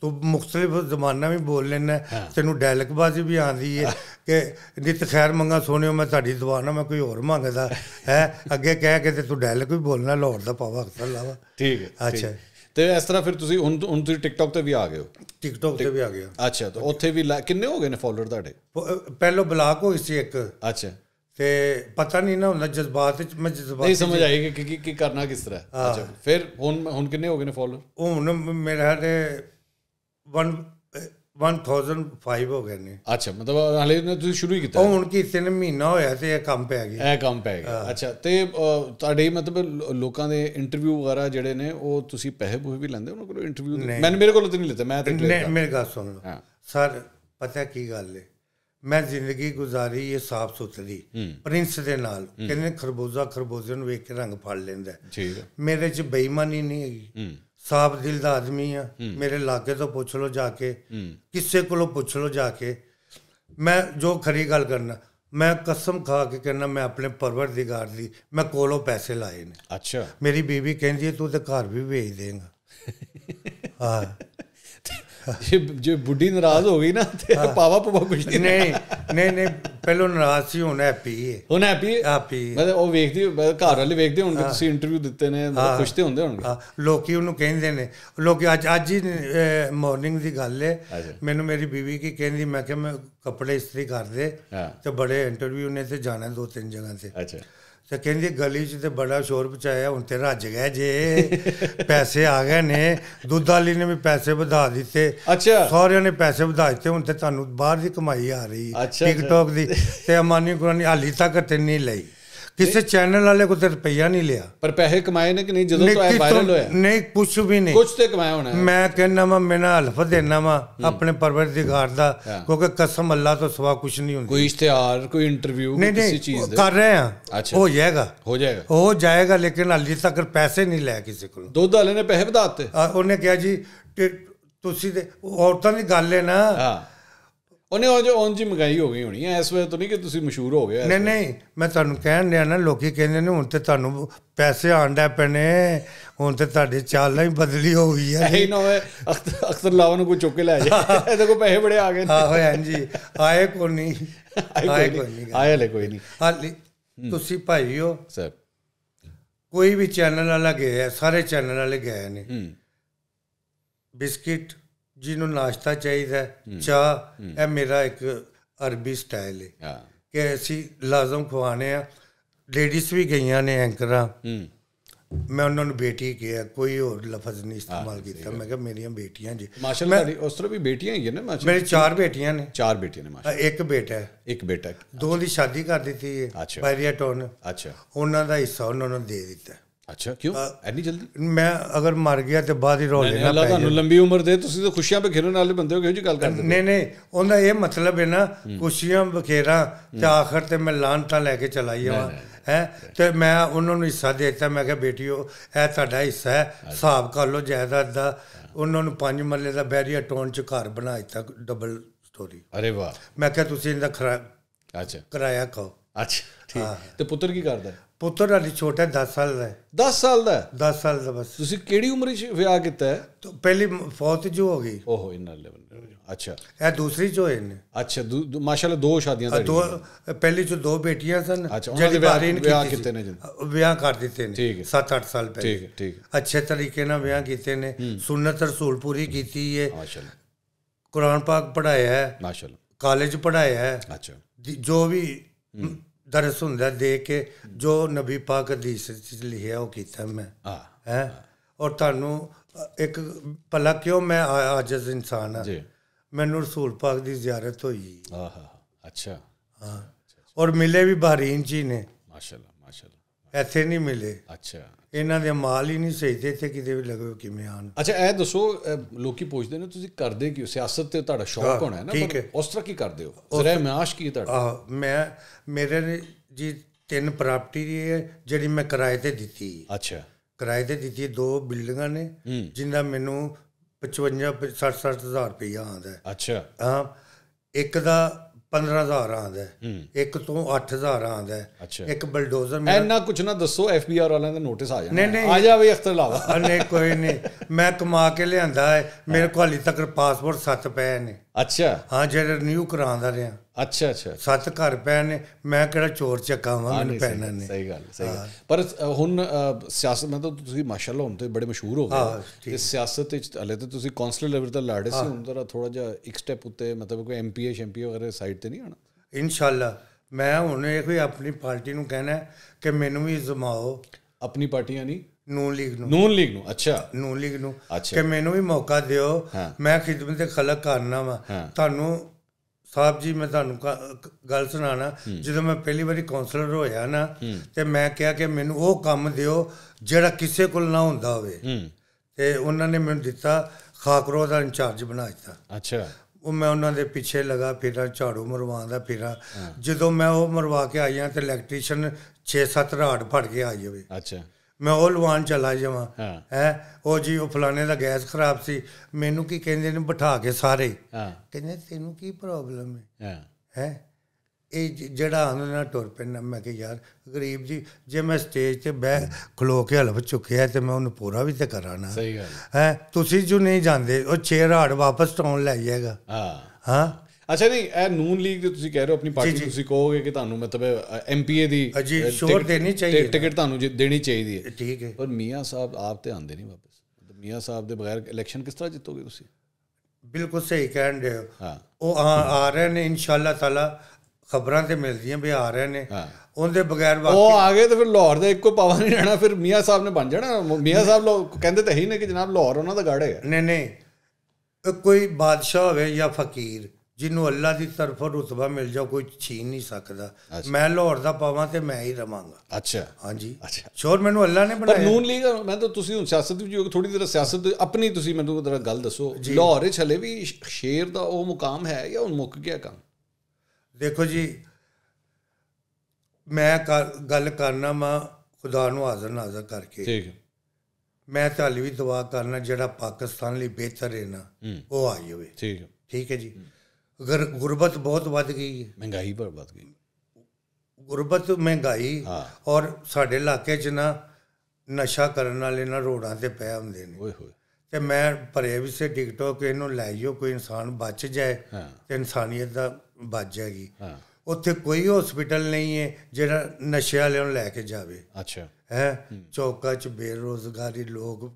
ਤੂੰ ਮੁxtਲਿਫ ਜ਼ਮਾਨਾ ਵੀ ਬੋਲ ਲੈਣਾ ਤੈਨੂੰ ਬਾਜ਼ੀ ਵੀ ਆਉਂਦੀ ਹੈ ਕਿ ਨਿਤ ਖੈਰ ਮੰਗਾ ਸੋਨਿਓ ਮੈਂ ਤੁਹਾਡੀ ਦੁਆ ਨਾ ਮੈਂ ਕੋਈ ਹੋਰ ਮੰਗਦਾ ਹੈ ਅੱਗੇ ਕਹਿ ਕੇ ਤੇ ਤੂੰ ਡਾਇਲਗ ਵੀ ਬੋਲਣਾ ਲਾਹੌਰ ਦਾ ਪਾਵਾ ਅਕਸਰ ਲਾਵਾ ਠੀਕ ਹੈ ਅੱਛਾ ਤੇ ਇਸ ਤਰ੍ਹਾਂ ਫਿਰ ਤੁਸੀਂ ਹੁਣ ਹੁਣ ਤੁਸੀਂ ਟਿਕਟੌਕ ਤੇ ਵੀ ਆ ਗਏ ਹੋ ਟਿਕਟੌਕ ਤੇ ਵੀ ਆ ਗਏ ਅੱਛਾ ਤਾਂ ਉੱਥੇ ਵੀ ਕਿੰਨੇ ਹੋ ਗਏ ਨੇ ਫਾਲੋਅਰ ਤੁਹਾਡੇ ਪਹਿਲੋ ਬਲਾਕ ਹੋਈ ਸੀ ਇੱਕ ਅੱਛਾ ਤੇ ਪਤਾ ਨਹੀਂ ਨਾ ਹੁੰਦਾ ਜਜ਼ਬਾਤ ਵਿੱਚ ਮੈਂ ਜਜ਼ਬਾਤ ਨਹੀਂ ਸਮਝ ਆਈ ਕਿ ਕੀ ਕੀ ਕਰਨਾ ਕਿਸ ਤਰ੍ਹਾਂ ਅੱਛਾ ਫਿਰ ਹੁਣ ਹੁਣ ਕਿੰਨੇ ਹੋ ਗਏ ਨੇ ਫਾਲੋਅਰ ਉਹ ਹੁਣ ਮੇਰਾ ਤੇ 1 1005 ਹੋ ਗਏ ਨੇ ਅੱਛਾ ਮਤਲਬ ਹਲੇ ਨੇ ਤੁਸੀਂ ਸ਼ੁਰੂ ਹੀ ਕੀਤਾ ਉਹ ਹੁਣ ਕੀ ਤਿੰਨ ਮਹੀਨਾ ਹੋਇਆ ਤੇ ਇਹ ਕੰਮ ਪੈ ਗਿਆ ਇਹ ਕੰਮ ਪੈ ਗਿਆ ਅੱਛਾ ਤੇ ਤੁਹਾਡੇ ਮਤਲਬ ਲੋਕਾਂ ਦੇ ਇੰਟਰਵਿਊ ਵਗੈਰਾ ਜਿਹੜੇ ਨੇ ਉਹ ਤੁਸੀਂ ਪੈਸੇ ਪੂਸੇ ਵੀ ਲੈਂਦੇ ਉਹਨਾਂ ਕੋਲ ਇੰਟਰਵਿਊ ਮੈਂ ਮੇਰੇ ਕੋਲ ਤਾਂ ਨਹੀਂ ਲੈਂਦਾ ਮੈਂ ਤਾਂ ਨਹੀਂ ਮੇਰੇ ਗੱਲ ਸੁਣ ਲਓ ਸਰ ਪਤਾ ਕੀ ਗੱਲ ਹੈ ਮੈਂ ਜ਼ਿੰਦਗੀ guzari ਇਹ ਸਾਫ ਸੁਥਰੀ ਪ੍ਰਿੰਸ ਦੇ ਨਾਲ ਕਹਿੰਦੇ ਖਰਬੂਜ਼ਾ ਖਰਬੂਜ਼ੇ ਨੂੰ ਵੇਖ ਕੇ ਰੰਗ ਫੜ ਲੈਂਦਾ ਠੀਕ ਮੇਰੇ 'ਚ ਬੇਈਮਾਨੀ ਨਹੀਂ ਹੈਗੀ ਸਾਫ ਦਿਲ ਦਾ ਆਦਮੀ ਆ ਮੇਰੇ ਲਾਗੇ ਤੋਂ ਪੁੱਛ ਲਓ ਜਾ ਕੇ ਕਿਸੇ ਕੋਲੋਂ ਪੁੱਛ ਲਓ ਜਾ ਕੇ ਮੈਂ ਜੋ ਖਰੀ ਗੱਲ ਕਰਨਾ ਮੈਂ ਕਸਮ ਖਾ ਕੇ ਕਹਿੰਦਾ ਮੈਂ ਆਪਣੇ ਪਰਵਰਦੀਗਾਰ ਦੀ ਮੈਂ ਕੋਲੋਂ ਪੈਸੇ ਲਾਏ ਨੇ ਅੱਛਾ ਮੇਰੀ ਬੀਬੀ ਕਹਿੰਦੀ ਤੂੰ ਤੇ ਘਰ ਵੀ ਵੇਚ ਦੇਂਗਾ ਹਾਂ ਜੇ ਜੇ ਬੁੱਢੀ ਨਾਰਾਜ਼ ਹੋ ਗਈ ਨਾ ਤੇ ਪਾਵਾ ਪਵਾ ਕੁਝ ਨਹੀਂ ਨਹੀਂ ਨਹੀਂ ਪਹਿਲੋਂ ਨਾਰਾਜ਼ ਸੀ ਹੁਣ ਹੈਪੀ ਹੈ ਹੁਣ ਹੈਪੀ ਹੈਪੀ ਮੈਂ ਉਹ ਵੇਖਦੀ ਘਰ ਵਾਲੇ ਵੇਖਦੇ ਹੁਣ ਤੁਸੀਂ ਇੰਟਰਵਿਊ ਦਿੱਤੇ ਨੇ ਖੁਸ਼ ਤੇ ਹੁੰਦੇ ਹੋਣਗੇ ਲੋਕੀ ਉਹਨੂੰ ਕਹਿੰਦੇ ਨੇ ਲੋਕੀ ਅੱਜ ਅੱਜ ਹੀ ਮਾਰਨਿੰਗ ਦੀ ਗੱਲ ਹੈ ਮੈਨੂੰ ਮੇਰੀ ਬੀਵੀ ਕੀ ਕਹਿੰਦੀ ਮੈਂ ਕਿ ਮੈਂ ਕੱਪੜੇ ਇਸਤਰੀ ਕਰਦੇ ਤੇ ਬੜੇ ਇੰਟਰਵਿਊ ਨੇ ਤੇ ਜਾਣਾ ਦੋ ਤਿੰਨ ਜਗ੍ਹਾ ਤੇ ਅੱਛਾ ਤੇ ਕਹਿੰਦੇ ਗਲੀ 'ਚ ਤੇ ਬੜਾ ਸ਼ੋਰ ਪਚਾਇਆ ਹੁਣ ਤੇ ਰੱਜ ਗਏ ਜੇ ਪੈਸੇ ਆ ਗਏ ਨੇ ਦੁੱਧ ਵਾਲੀ ਨੇ ਵੀ ਪੈਸੇ ਵਧਾ ਦਿੱਤੇ ਅੱਛਾ ਸਾਰਿਆਂ ਨੇ ਪੈਸੇ ਵਧਾ ਦਿੱਤੇ ਹੁਣ ਤੇ ਤੁਹਾਨੂੰ ਬਾਹਰ ਦੀ ਕਮਾਈ ਆ ਰਹੀ ਟਿਕਟੌਕ ਦੀ ਤੇ ਅਮਾਨੀ ਗੁਰਾਨੀ ਹਾਲੀ ਤੱਕ ਤੇ ਨਹੀਂ ਲਈ ਕਿਸੇ ਚੈਨਲ ਵਾਲੇ ਕੋਲ ਤੇ ਰੁਪਈਆ ਨਹੀਂ ਲਿਆ ਪਰ ਪੈਸੇ ਕਮਾਏ ਨੇ ਕਿ ਨਹੀਂ ਜਦੋਂ ਤੋਂ ਇਹ ਵਾਇਰਲ ਹੋਇਆ ਨਹੀਂ ਕੁਝ ਵੀ ਨਹੀਂ ਕੁਝ ਤੇ ਕਮਾਇਆ ਹੋਣਾ ਮੈਂ ਕਹਿੰਨਾ ਮੈਂ ਮੇਨਾ ਹਲਫ ਦੇਣਾ ਵਾ ਆਪਣੇ ਪਰਵਰਦੀਗਾਰ ਦਾ ਕਿਉਂਕਿ ਕਸਮ ਅੱਲਾ ਤੋਂ ਸਵਾ ਕੁਝ ਨਹੀਂ ਹੁੰਦੀ ਕੋਈ ਇਸ਼ਤਿਹਾਰ ਕੋਈ ਇੰਟਰਵਿਊ ਕਿਸੇ ਚੀਜ਼ ਦੇ ਕਰ ਰਹੇ ਆ ਹੋ ਜਾਏਗਾ ਹੋ ਜਾਏਗਾ ਹੋ ਜਾਏਗਾ ਲੇਕਿਨ ਅਲੀ ਤੱਕ ਪੈਸੇ ਨਹੀਂ ਲੈ ਕਿਸੇ ਕੋਲ ਦੁੱਧ ਵਾਲੇ ਨੇ ਪੈਸੇ ਵਧਾਤੇ ਉਹਨੇ ਕਿਹਾ ਜੀ ਤੁਸੀਂ ਤੇ ਔਰਤਾਂ ਦੀ ਗੱਲ ਹੈ ਨਾ ਹਾਂ ਉਹਨੇ ਉਹ ਜੋ ਉਂਝ ਮਗਾਈ ਹੋ ਗਈ ਹੋਣੀ ਐ ਇਸ ਵੇਲੇ ਤਾਂ ਨਹੀਂ ਕਿ ਤੁਸੀਂ ਮਸ਼ਹੂਰ ਹੋ ਗਏ ਨਹੀਂ ਨਹੀਂ ਮੈਂ ਤੁਹਾਨੂੰ ਕਹਿਣ ਲਿਆ ਨਾ ਲੋਕੀ ਕਹਿੰਦੇ ਨੇ ਹੁਣ ਤੇ ਤੁਹਾਨੂੰ ਪੈਸੇ ਆਂਦਾ ਪਨੇ ਹੁਣ ਤੇ ਤੁਹਾਡੀ ਚਾਲਾਂ ਹੀ ਬਦਲੀ ਹੋ ਗਈ ਐ ਨਹੀਂ ਨਾ ਅਕਸਰ ਲਾਵਾ ਨੂੰ ਕੋਈ ਚੁੱਕ ਕੇ ਲੈ ਜਾਏ ਇਹਦੇ ਕੋ ਪੈਸੇ ਬੜੇ ਆ ਗਏ ਹੋਏ ਹਾਂ ਹਾਂਜੀ ਆਏ ਕੋਈ ਨਹੀਂ ਆਏ ਕੋਈ ਨਹੀਂ ਆਏ ਲੈ ਕੋਈ ਨਹੀਂ ਹਾਲੀ ਤੁਸੀਂ ਭਾਈ ਹੋ ਸਰ ਕੋਈ ਵੀ ਚੈਨਲ ਵਾਲਾ ਗਿਆ ਸਾਰੇ ਚੈਨਲ ਵਾਲੇ ਗਏ ਨੇ ਬਿਸਕਿਟ ਜਿਹਨੂੰ ਨਾਸ਼ਤਾ ਚਾਹੀਦਾ ਚਾਹ ਇਹ ਮੇਰਾ ਇੱਕ ਅਰਬੀ ਸਟਾਈਲ ਹੈ ਕਿ ਅਸੀਂ ਲਾਜ਼ਮ ਖਵਾਣੇ ਆ ਲੇਡੀਜ਼ ਵੀ ਗਈਆਂ ਨੇ ਐਂਕਰਾਂ ਮੈਂ ਉਹਨਾਂ ਨੂੰ ਬੇਟੀ ਕਿਹਾ ਕੋਈ ਹੋਰ ਲਫ਼ਜ਼ ਨਹੀਂ ਇਸਤੇਮਾਲ ਕੀਤਾ ਮੈਂ ਕਿਹਾ ਮੇਰੀਆਂ ਬੇਟੀਆਂ ਜੀ ਮਾਸ਼ਾਅੱਲਾ ਤੁਹਾਡੀ ਉਸ ਤਰ੍ਹਾਂ ਵੀ ਬੇਟੀਆਂ ਹੀ ਨੇ ਮਾਸ਼ਾਅੱਲਾ ਮੇਰੇ ਚਾਰ ਬੇਟੀਆਂ ਨੇ ਚਾਰ ਬੇਟੀਆਂ ਨੇ ਮਾਸ਼ਾਅੱਲਾ ਇੱਕ ਬੇਟਾ ਹੈ ਇੱਕ ਬੇਟਾ ਦੋ ਦੀ ਸ਼ਾਦੀ ਕਰ ਦਿੱਤੀ ਹੈ ਬਾਰੀਆ ਟੋਨ ਅੱਛਾ ਉਹਨਾਂ ਦਾ ਹਿੱਸਾ ਉਹਨਾਂ ਨੂੰ ਦੇ ਦਿੱਤਾ ਅੱਛਾ ਕਿਉਂ ਐਨੀ ਜਲਦੀ ਮੈਂ ਅਗਰ ਮਰ ਗਿਆ ਤੇ ਬਾਅਦ ਹੀ ਰੋ ਲੈਣਾ ਪੈਣਾ ਅੱਲਾ ਤੁਹਾਨੂੰ ਲੰਬੀ ਉਮਰ ਦੇ ਤੁਸੀਂ ਤਾਂ ਖੁਸ਼ੀਆਂ ਬਖੇਰਨ ਵਾਲੇ ਬੰਦੇ ਹੋ ਕਿਹੋ ਜੀ ਗੱਲ ਕਰਦੇ ਨਹੀਂ ਨਹੀਂ ਉਹਦਾ ਇਹ ਮਤਲਬ ਹੈ ਨਾ ਖੁਸ਼ੀਆਂ ਬਖੇਰਾਂ ਤੇ ਆਖਰ ਤੇ ਮੈਂ ਲਾਂਤਾਂ ਲੈ ਕੇ ਚਲਾਈ ਜਾਵਾਂ ਹੈ ਤੇ ਮੈਂ ਉਹਨਾਂ ਨੂੰ ਹਿੱਸਾ ਦੇ ਦਿੱਤਾ ਮੈਂ ਕਿਹਾ ਬੇਟੀਓ ਇਹ ਤੁਹਾਡਾ ਹਿੱਸਾ ਹੈ ਹਿਸਾਬ ਕਰ ਲਓ ਜਾਇਦਾਦ ਦਾ ਉਹਨਾਂ ਨੂੰ ਪੰਜ ਮੱਲੇ ਦਾ ਬੈਰੀਆ ਟੋਨ ਚ ਘਰ ਬਣਾ ਦਿੱਤਾ ਡਬਲ ਸਟੋਰੀ ਅਰੇ ਵਾਹ ਮੈਂ ਕਿਹਾ ਤੁਸੀਂ ਇਹਦਾ ਖਰਾ ਅੱਛਾ ਕਿਰਾਇਆ ਕਹੋ ਅੱਛਾ ਠੀਕ ਤੇ ਪੁੱਤਰ ਕੀ ਕਰਦਾ ਪੁੱਤਰ ਅਲੀ ਛੋਟਾ 10 ਸਾਲ ਦਾ 10 ਸਾਲ ਦਾ 10 ਸਾਲ ਦਾ ਬਸ ਤੁਸੀਂ ਕਿਹੜੀ ਉਮਰ ਵਿੱਚ ਵਿਆਹ ਕੀਤਾ ਹੈ ਪਹਿਲੀ ਫੌਤ ਜੋ ਹੋ ਗਈ ਓਹੋ ਇਨਾਂ ਲੈਵਲ ਅੱਛਾ ਇਹ ਦੂਸਰੀ ਜੋ ਹੈ ਨੇ ਅੱਛਾ ਮਾਸ਼ਾਅੱਲਾ ਦੋ ਸ਼ਾਦੀਆਂ ਦਾ ਦੋ ਪਹਿਲੀ ਜੋ ਦੋ ਬੇਟੀਆਂ ਸਨ ਜਿਹੜੇ ਬਾਰੇ ਵਿਆਹ ਕੀਤੇ ਨੇ ਵਿਆਹ ਕਰ ਦਿੱਤੇ ਨੇ 7-8 ਸਾਲ ਪਹਿਲੇ ਠੀਕ ਠੀਕ ਅੱਛੇ ਤਰੀਕੇ ਨਾਲ ਵਿਆਹ ਕੀਤੇ ਨੇ ਸੁਨਨਤ ਰਸੂਲ ਪੂਰੀ ਕੀਤੀ ਹੈ ਮਾਸ਼ਾਅੱਲਾ ਕੁਰਾਨ ਪਾਕ ਪੜਾਇਆ ਹੈ ਮਾਸ਼ਾਅੱਲਾ ਕਾਲਜ ਪੜਾਇਆ ਹੈ ਅੱਛਾ ਜੋ ਵੀ ਦਰਸ ਹੁੰਦਾ ਦੇ ਕੇ ਜੋ ਨਬੀ ਪਾਕ ਦੀ ਚ ਲਿਖਿਆ ਉਹ ਕੀਤਾ ਮੈਂ ਹੈ ਔਰ ਤੁਹਾਨੂੰ ਇੱਕ ਪਲਾ ਕਿਉਂ ਮੈਂ ਆਜਜ਼ ਇਨਸਾਨ ਆ ਜੀ ਮੈਨੂੰ ਰਸੂਲ ਪਾਕ ਦੀ ਜ਼ਿਆਰਤ ਹੋਈ ਆਹਾ ਅੱਛਾ ਹਾਂ ਔਰ ਮਿਲੇ ਵੀ ਬਹਰੀਨ ਜੀ ਨੇ ਮਾਸ਼ਾਅੱਲਾ ਮਾਸ਼ਾਅੱਲਾ ਇੱਥੇ ਨਹੀਂ ਮਿਲੇ ਅੱਛਾ ਇਹਨਾਂ ਦੇ ਮਾਲ ਹੀ ਨਹੀਂ ਸਹੀ ਇੱਥੇ ਕਿਤੇ ਵੀ ਲੱਗੋ ਕਿਵੇਂ ਆਣ ਅੱਛਾ ਇਹ ਦੱਸੋ ਲੋਕੀ ਪੁੱਛਦੇ ਨੇ ਤੁਸੀਂ ਕਰਦੇ ਕੀ ਸਿਆਸਤ ਤੇ ਤੁਹਾਡਾ ਸ਼ੌਕ ਹੋਣਾ ਹੈ ਨਾ ਪਰ ਉਸ ਤਰ੍ਹਾਂ ਕੀ ਕਰਦੇ ਹੋ ਜ਼ਰਾ ਮਿਆਸ਼ ਕੀ ਤੁਹਾਡਾ ਆਹ ਮੈਂ ਮੇਰੇ ਜੀ ਤਿੰਨ ਪ੍ਰਾਪਰਟੀ ਹੈ ਜਿਹੜੀ ਮੈਂ ਕਿਰਾਏ ਤੇ ਦਿੱਤੀ ਅੱਛਾ ਕਿਰਾਏ ਤੇ ਦਿੱਤੀ ਦੋ ਬਿਲਡਿੰਗਾਂ ਨੇ ਜਿੰਦਾ ਮੈਨੂੰ 55 60 60000 ਰੁਪਇਆ ਆਉਂਦਾ ਹੈ ਅੱਛਾ ਹਾਂ ਇੱਕ ਦਾ 15000 ਆਂਦਾ ਇੱਕ ਤੋਂ 8000 ਆਂਦਾ ਇੱਕ ਬਲਡੋਜ਼ਰ ਮੇਰਾ ਐਨਾ ਕੁਛ ਨਾ ਦੱਸੋ ਐਫ ਆਰ ਵਾਲਿਆਂ ਦਾ ਨੋਟਿਸ ਆ ਜਾਣਾ ਆ ਜਾ ਵੀ ਅਖਤਰ ਲਾਵਾ ਨਹੀਂ ਕੋਈ ਨਹੀਂ ਮੈਂ ਕਮਾ ਕੇ ਲਿਆਂਦਾ ਹੈ ਮੇਰੇ ਕੋਲ ਹਾਲੀ ਤੱਕ ਪਾਸਪੋਰਟ ਸੱਤ ਪਏ ਨੇ ਅੱਛਾ ਹਾਂ ਜਿਹੜਾ ਰਿਨਿਊ ਕਰਾਉਂਦਾ ਰਿਆ ਅੱਛਾ ਅੱਛਾ ਸੱਤ ਘਰ ਪੈ ਨੇ ਮੈਂ ਕਿਹੜਾ ਚੋਰ ਚੱਕਾ ਵਾਂ ਮੈਨੂੰ ਪੈਣਾ ਨੇ ਸਹੀ ਗੱਲ ਸਹੀ ਗੱਲ ਪਰ ਹੁਣ ਸਿਆਸਤ ਮੈਂ ਤਾਂ ਤੁਸੀਂ ਮਾਸ਼ਾਅੱਲਾ ਹੁਣ ਤੇ ਬੜੇ ਮਸ਼ਹੂਰ ਹੋ ਗਏ ਤੇ ਸਿਆਸਤ ਵਿੱਚ ਹਲੇ ਤਾਂ ਤੁਸੀਂ ਕਾਉਂਸਲਰ ਲੈਵਲ ਤੇ ਲੜੇ ਸੀ ਹੁਣ ਤਾਂ ਥੋੜਾ ਜਿਹਾ ਇੱਕ ਸਟੈਪ ਉੱਤੇ ਮਤਲਬ ਕੋਈ ਐਮਪੀਏ ਸ਼ੈਂਪੀ ਵਗੈਰਾ ਸਾਈਡ ਤੇ ਨਹੀਂ ਆਣਾ ਇਨਸ਼ਾਅੱਲਾ ਮੈਂ ਹੁਣ ਇਹ ਕੋਈ ਆਪਣੀ ਪਾਰਟੀ ਨੂੰ ਕਹਿਣਾ ਕਿ ਮੈਨੂੰ ਵੀ ਜ਼ਮਾਓ ਆਪਣੀ ਪਾਰਟੀਆਂ ਨਹੀਂ ਨੂਨ ਲੀਗ ਨੂੰ ਨੂਨ ਲੀਗ ਨੂੰ ਅੱਛਾ ਨੂਨ ਲੀਗ ਨੂੰ ਕਿ ਮੈਨੂੰ ਵੀ ਮੌਕਾ ਦਿਓ ਮੈਂ ਖਿਦਮਤ ਦੇ ਖਲਕ ਕਰਨਾ ਵਾ ਤੁਹਾਨੂੰ ਸਾਹਿਬ ਜੀ ਮੈਂ ਤੁਹਾਨੂੰ ਗੱਲ ਸੁਣਾਣਾ ਜਦੋਂ ਮੈਂ ਪਹਿਲੀ ਵਾਰੀ ਕਾਉਂਸਲਰ ਹੋਇਆ ਨਾ ਤੇ ਮੈਂ ਕਿਹਾ ਕਿ ਮੈਨੂੰ ਉਹ ਕੰਮ ਦਿਓ ਜਿਹੜਾ ਕਿਸੇ ਕੋਲ ਨਾ ਹੁੰਦਾ ਹੋਵੇ ਤੇ ਉਹਨਾਂ ਨੇ ਮੈਨੂੰ ਦਿੱਤਾ ਖਾਕਰੋ ਦਾ ਇੰਚਾਰਜ ਬਣਾ ਦਿੱਤਾ ਅੱਛਾ ਉਹ ਮੈਂ ਉਹਨਾਂ ਦੇ ਪਿੱਛੇ ਲਗਾ ਫਿਰਾਂ ਝਾੜੂ ਮਰਵਾਉਂਦਾ ਫਿਰਾਂ ਜਦੋਂ ਮੈਂ ਉਹ ਮਰਵਾ ਕੇ ਆਇਆ ਤੇ ਇਲੈਕਟ੍ਰੀਸ਼ੀਅਨ 6-7 ਰਾਤ ਫੜ ਕੇ ਆ ਹੋਵੇ ਅੱਛਾ ਮੈਂ ਉਹ ਲਵਾਨ ਚਲਾ ਜਾਵਾਂ ਹੈ ਉਹ ਜੀ ਉਹ ਫਲਾਣੇ ਦਾ ਗੈਸ ਖਰਾਬ ਸੀ ਮੈਨੂੰ ਕੀ ਕਹਿੰਦੇ ਨੇ ਬਿਠਾ ਕੇ ਸਾਰੇ ਕਹਿੰਦੇ ਤੈਨੂੰ ਕੀ ਪ੍ਰੋਬਲਮ ਹੈ ਹੈ ਇਹ ਜਿਹੜਾ ਉਹਨਾਂ ਨਾਲ ਟੁਰ ਪੈਣਾ ਮੈਂ ਕਿ ਯਾਰ ਗਰੀਬ ਜੀ ਜੇ ਮੈਂ ਸਟੇਜ ਤੇ ਬਹਿ ਖਲੋ ਕੇ ਹਲਵ ਚੁੱਕਿਆ ਤੇ ਮੈਂ ਉਹਨੂੰ ਪੂਰਾ ਵੀ ਤੇ ਕਰਾਣਾ ਸਹੀ ਗੱਲ ਹੈ ਤੁਸੀਂ ਜੋ ਨਹੀਂ ਜਾਂਦੇ ਉਹ ਛੇ ਰਾੜ ਵਾਪਸ ਟਾਉਣ ਲੈ ਜਾਏਗਾ ਹਾਂ ਹਾਂ ਅੱਛਾ ਨਹੀਂ ਇਹ ਨੂਨ ਲੀਗ ਦੇ ਤੁਸੀਂ ਕਹਿ ਰਹੇ ਹੋ ਆਪਣੀ ਪਾਰਟੀ ਤੁਸੀਂ ਕਹੋਗੇ ਕਿ ਤੁਹਾਨੂੰ ਮਤਲਬ ਐਮਪੀਏ ਦੀ ਅਜੀ ਸ਼ੋਰ ਦੇਣੀ ਚਾਹੀਦੀ ਹੈ ਟਿਕਟ ਤੁਹਾਨੂੰ ਦੇਣੀ ਚਾਹੀਦੀ ਹੈ ਠੀਕ ਹੈ ਪਰ ਮੀਆਂ ਸਾਹਿਬ ਆਪ ਤੇ ਆਂਦੇ ਨਹੀਂ ਵਾਪਸ ਮਤਲਬ ਮੀਆਂ ਸਾਹਿਬ ਦੇ ਬਗੈਰ ਇਲੈਕਸ਼ਨ ਕਿਸ ਤਰ੍ਹਾਂ ਜਿੱਤੋਗੇ ਤੁਸੀਂ ਬਿਲਕੁਲ ਸਹੀ ਕਹਿ ਰਹੇ ਹੋ ਹਾਂ ਉਹ ਆ ਰਹੇ ਨੇ ਇਨਸ਼ਾਅੱਲਾ ਤਾਲਾ ਖਬਰਾਂ ਤੇ ਮਿਲਦੀਆਂ ਵੀ ਆ ਰਹੇ ਨੇ ਉਹਦੇ ਬਗੈਰ ਵਾਕਿਆ ਉਹ ਆ ਗਏ ਤਾਂ ਫਿਰ ਲਾਹੌਰ ਦਾ ਇੱਕੋ ਪਾਵਾ ਨਹੀਂ ਰਹਿਣਾ ਫਿਰ ਮੀਆਂ ਸਾਹਿਬ ਨੇ ਬਣ ਜਾਣਾ ਮੀਆਂ ਸਾਹਿਬ ਲੋਕ ਕਹਿੰਦੇ ਤਾਂ ਹੀ ਨੇ ਕਿ ਜਨਾਬ ਲਾਹੌਰ ਉਹਨਾਂ ਦਾ ਗੜ ਹੈ ਨਹੀਂ ਨਹੀਂ ਕੋਈ ਬਾਦਸ਼ਾਹ ਹੋਵੇ ਜਾਂ ਫਕੀਰ ਜਿਹਨੂੰ ਅੱਲਾ ਦੀ ਤਰਫੋਂ ਰਤਬਾ ਮਿਲ ਜਾ ਕੋਈ ਛੀਨ ਨਹੀਂ ਸਕਦਾ ਮੈਂ ਲਾਹੌਰ ਦਾ ਪਾਵਾਂ ਤੇ ਮੈਂ ਹੀ ਰਵਾਂਗਾ ਅੱਛਾ ਹਾਂਜੀ ਅੱਛਾ ਸ਼ੋਰ ਮੈਨੂੰ ਅੱਲਾ ਨੇ ਬਣਾਇਆ ਪਰ ਨੂਨ ਲੀਗ ਮੈਂ ਤਾਂ ਤੁਸੀਂ ਹੁਣ ਸਿਆਸਤ ਵੀ ਜੋ ਥੋੜੀ ਜਿਹੀ ਸਿਆਸਤ ਆਪਣੀ ਤੁਸੀਂ ਮੈਨੂੰ ਜਰਾ ਗੱਲ ਦੱਸੋ ਲਾਹੌਰ ਵਿੱਚ ਹਲੇ ਵੀ ਸ਼ੇਰ ਦਾ ਉਹ ਮੁਕਾਮ ਹੈ ਜਾਂ ਹੁਣ ਮੁੱਕ ਗਿਆ ਕੰਮ ਦੇਖੋ ਜੀ ਮੈਂ ਗੱਲ ਕਰਨਾ ਮਾ ਖੁਦਾ ਨੂੰ ਹਾਜ਼ਰ ਨਾਜ਼ਰ ਕਰਕੇ ਠੀਕ ਮੈਂ ਤਾਂ ਹਲੇ ਵੀ ਦੁਆ ਕਰਨਾ ਜਿਹੜਾ ਪਾਕਿਸਤਾਨ ਲਈ ਬਿਹਤਰ ਹੈ ਨਾ ਉਹ ਆਈ ਹੋਵੇ ਠੀਕ ਠੀਕ ਹੈ ਜੀ ਗਰ ਗੁਰਬਤ ਬਹੁਤ ਵੱਧ ਗਈ ਹੈ ਮਹਿੰਗਾਈ ਬਹੁਤ ਵੱਧ ਗਈ ਗੁਰਬਤ ਮਹਿੰਗਾਈ ਔਰ ਸਾਡੇ ਇਲਾਕੇ 'ਚ ਨਾ ਨਸ਼ਾ ਕਰਨ ਵਾਲੇ ਨਾ ਰੋਡਾਂ ਤੇ ਪਏ ਹੁੰਦੇ ਨੇ ਓਏ ਹੋਏ ਤੇ ਮੈਂ ਭਰੇ ਵੀ ਸੇ ਟਿਕਟੋਕ ਇਹਨੂੰ ਲੈ ਜਿਓ ਕੋਈ ਇਨਸਾਨ ਬਚ ਜਾਏ ਤੇ ਇਨਸਾਨੀਅਤ ਦਾ ਬਚ ਜਾਏਗੀ ਉੱਥੇ ਕੋਈ ਹਸਪੀਟਲ ਨਹੀਂ ਹੈ ਜਿਹੜਾ ਨਸ਼ੇ ਵਾਲਿਆਂ ਨੂੰ ਲੈ ਕੇ ਜਾਵੇ ਅੱਛਾ ਹੈ ਚੌਕਾ 'ਚ ਬੇਰੋਜ਼ਗਾਰੀ ਲੋਕ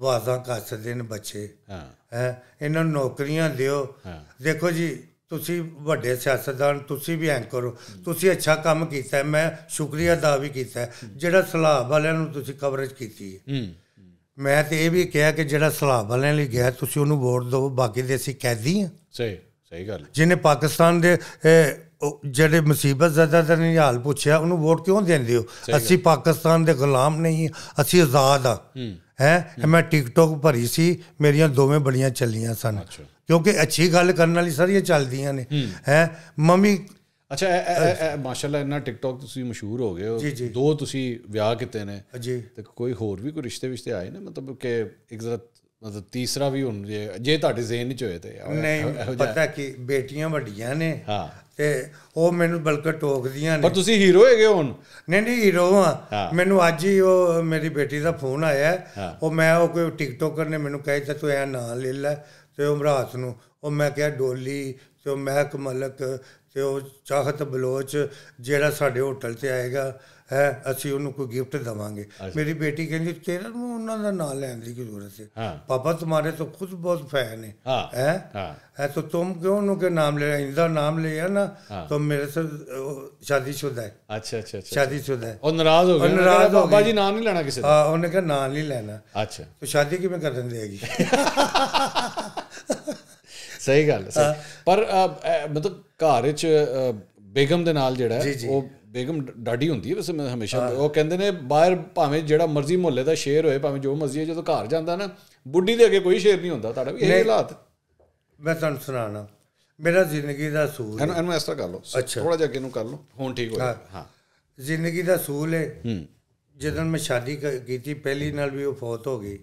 ਵਾਜ਼ਾਂ ਕੱਸਦੇ ਨੇ ਬੱਚੇ ਹਾਂ ਹੈ ਇਹਨਾਂ ਨੂੰ ਨੌਕਰੀਆਂ ਦਿਓ ਦੇਖੋ ਜੀ ਤੁਸੀਂ ਵੱਡੇ ਸਿਆਸਤਦਾਨ ਤੁਸੀਂ ਵੀ ਐਂਕਰ ਹੋ ਤੁਸੀਂ ਅੱਛਾ ਕੰਮ ਕੀਤਾ ਮੈਂ ਸ਼ੁਕਰੀਆ ਦਾ ਵੀ ਕੀਤਾ ਜਿਹੜਾ ਸਲਾਹ ਵਾਲਿਆਂ ਨੂੰ ਤੁਸੀਂ ਕਵਰੇਜ ਕੀਤੀ ਹੈ ਮੈਂ ਤੇ ਇਹ ਵੀ ਕਿਹਾ ਕਿ ਜਿਹੜਾ ਸਲਾਹ ਵਾਲਿਆਂ ਲਈ ਗਿਆ ਤੁਸੀਂ ਉਹਨੂੰ ਵੋਟ ਦਿਓ ਬਾਕੀ ਦੇ ਅਸੀਂ ਕੈਦੀ ਹਾਂ ਸਹੀ ਸਹੀ ਗੱਲ ਜਿਹਨੇ ਪਾਕਿਸਤਾਨ ਦੇ ਜਿਹੜੇ ਮੁਸੀਬਤ ਜ਼ਿਆਦਾ ਦਾ ਹਾਲ ਪੁੱਛਿਆ ਉਹਨੂੰ ਵੋਟ ਕਿਉਂ ਦਿੰਦੇ ਹੋ ਅਸੀਂ ਪਾਕਿਸਤਾਨ ਦੇ ਗੁਲਾਮ ਨਹੀਂ ਅਸੀਂ ਆਜ਼ਾਦ ਆ ਹੈ ਮੈਂ ਟਿਕਟੋਕ ਭਰੀ ਸੀ ਮੇਰੀਆਂ ਦੋਵੇਂ ਬੜੀਆਂ ਚੱਲੀਆਂ ਸਨ ਕਿਉਂਕਿ ਅੱਛੀ ਗੱਲ ਕਰਨ ਵਾਲੀ ਸਾਰੀਆਂ ਚੱਲਦੀਆਂ ਨੇ ਹੈ ਮੰਮੀ ਅੱਛਾ ਮਾਸ਼ਾਅੱਲਾ ਇਨਾ ਟਿਕਟੋਕ ਤੁਸੀਂ ਮਸ਼ਹੂਰ ਹੋ ਗਏ ਹੋ ਦੋ ਤੁਸੀਂ ਵਿਆਹ ਕੀਤੇ ਨੇ ਜੀ ਤੇ ਕੋਈ ਹੋਰ ਵੀ ਕੋਈ ਰਿਸ਼ਤੇ ਵਿਸ਼ਤੇ ਆਏ ਨੇ ਮਤਲਬ ਕਿ ਇੱਕ ਜ਼ਰਾ ਮਤਲਬ ਤੀਸਰਾ ਵੀ ਹੁਣ ਜੇ ਜੇ ਤੁਹਾਡੇ ਜ਼ਿਹਨ ਵਿੱਚ ਹੋਏ ਤੇ ਨਹੀਂ ਪਤਾ ਕਿ ਬੇਟੀਆਂ ਵੱਡੀਆਂ ਨੇ ਤੇ ਉਹ ਮੈਨੂੰ ਬਲਕਿ ਟੋਕਦੀਆਂ ਨੇ ਪਰ ਤੁਸੀਂ ਹੀਰੋ ਹੈਗੇ ਹੁਣ ਨਹੀਂ ਨਹੀਂ ਹੀਰੋ ਆ ਮੈਨੂੰ ਅੱਜ ਹੀ ਉਹ ਮੇਰੀ ਬੇਟੀ ਦਾ ਫੋਨ ਆਇਆ ਉਹ ਮੈਂ ਉਹ ਕੋਈ ਟਿਕਟੋਕਰ ਨੇ ਮੈਨੂੰ ਕਹਿ ਦਿੱਤਾ ਤੂੰ ਐ ਨਾਂ ਲੈ ਲੈ ਤੇ ਉਹ ਮਰਾਤ ਨੂੰ ਉਹ ਮੈਂ ਕਿਹਾ ਡੋਲੀ ਤੇ ਮਹਿਕ ਮਲਕ ਤੇ ਉਹ ਚਾਹਤ ਬਲੋਚ ਜਿਹੜਾ ਸਾਡੇ ਹੋਟਲ 'ਤੇ ਆਏਗਾ ਹੈ ਅਸੀਂ ਉਹਨੂੰ ਕੋਈ ਗਿਫਟ ਦੇਵਾਂਗੇ ਮੇਰੀ ਬੇਟੀ ਕਹਿੰਦੀ ਤੇਰਾ ਨੂੰ ਉਹਨਾਂ ਦਾ ਨਾਮ ਲੈਣ ਦੀ ਕੀ ਜ਼ਰੂਰਤ ਹੈ ਪਾਪਾ ਤੁਹਾਡੇ ਤੋਂ ਖੁਦ ਬਹੁਤ ਫੈਨ ਹੈ ਹੈ ਹੈ ਤਾਂ ਤੁਮ ਕਿਉਂ ਉਹਨੂੰ ਕੇ ਨਾਮ ਲੈ ਇੰਦਾ ਨਾਮ ਲਿਆ ਨਾ ਤੂੰ ਮੇਰੇ ਸਰ ਸ਼ਾਦੀ ਸ਼ੁਦਾ ਹੈ ਅੱਛਾ ਅੱਛਾ ਅੱਛਾ ਸ਼ਾਦੀ ਸ਼ੁਦਾ ਹੈ ਉਹ ਨਾਰਾਜ਼ ਹੋ ਗਿਆ ਨਾਰਾਜ਼ ਹੋ ਗਿਆ ਜੀ ਨਾਮ ਨਹੀਂ ਲੈਣਾ ਕਿਸੇ ਦਾ ਹਾਂ ਉਹਨੇ ਕਿਹਾ ਨਾਮ ਨਹੀਂ ਲੈਣਾ ਅੱਛਾ ਤੂੰ ਸ਼ਾਦੀ ਕਿਵੇਂ ਕਰਨ ਦੇਗੀ ਸਹੀ ਗੱਲ ਹੈ ਪਰ ਮਤਲਬ ਘਰ ਵਿੱਚ ਬੇਗਮ ਦੇ ਨਾਲ ਜਿਹੜਾ ਉਹ ਬੇਗਮ ਡਾਡੀ ਹੁੰਦੀ ਹੈ ਵੈਸੇ ਮੈਂ ਹਮੇਸ਼ਾ ਉਹ ਕਹਿੰਦੇ ਨੇ ਬਾਹਰ ਭਾਵੇਂ ਜਿਹੜਾ ਮਰਜ਼ੀ ਮੁਹੱਲੇ ਦਾ ਸ਼ੇਰ ਹੋਏ ਭਾਵੇਂ ਜੋ ਮਰਜ਼ੀ ਹੈ ਜਦੋਂ ਘਰ ਜਾਂਦਾ ਨਾ ਬੁੱਢੀ ਦੇ ਅੱਗੇ ਕੋਈ ਸ਼ੇਰ ਨਹੀਂ ਹੁੰਦਾ ਤੁਹਾਡਾ ਵੀ ਇਹ ਹਾਲਾਤ ਮੈਂ ਤੁਹਾਨੂੰ ਸੁਣਾਣਾ ਮੇਰਾ ਜ਼ਿੰਦਗੀ ਦਾ ਸੂਲ ਹੈ ਇਹਨੂੰ ਇਸ ਤਰ੍ਹਾਂ ਕਰ ਲਓ ਥੋੜਾ ਜਿਹਾ ਅੱਗੇ ਨੂੰ ਕਰ ਲਓ ਹੁਣ ਠੀਕ ਹੋ ਗਿਆ ਹਾਂ ਜ਼ਿੰਦਗੀ ਦਾ ਸੂਲ ਹੈ ਹੂੰ ਜਦੋਂ ਮੈਂ ਸ਼ਾਦੀ ਕੀਤੀ ਪਹਿਲੀ ਨਾਲ ਵੀ ਉਹ ਫੌਤ ਹੋ ਗਈ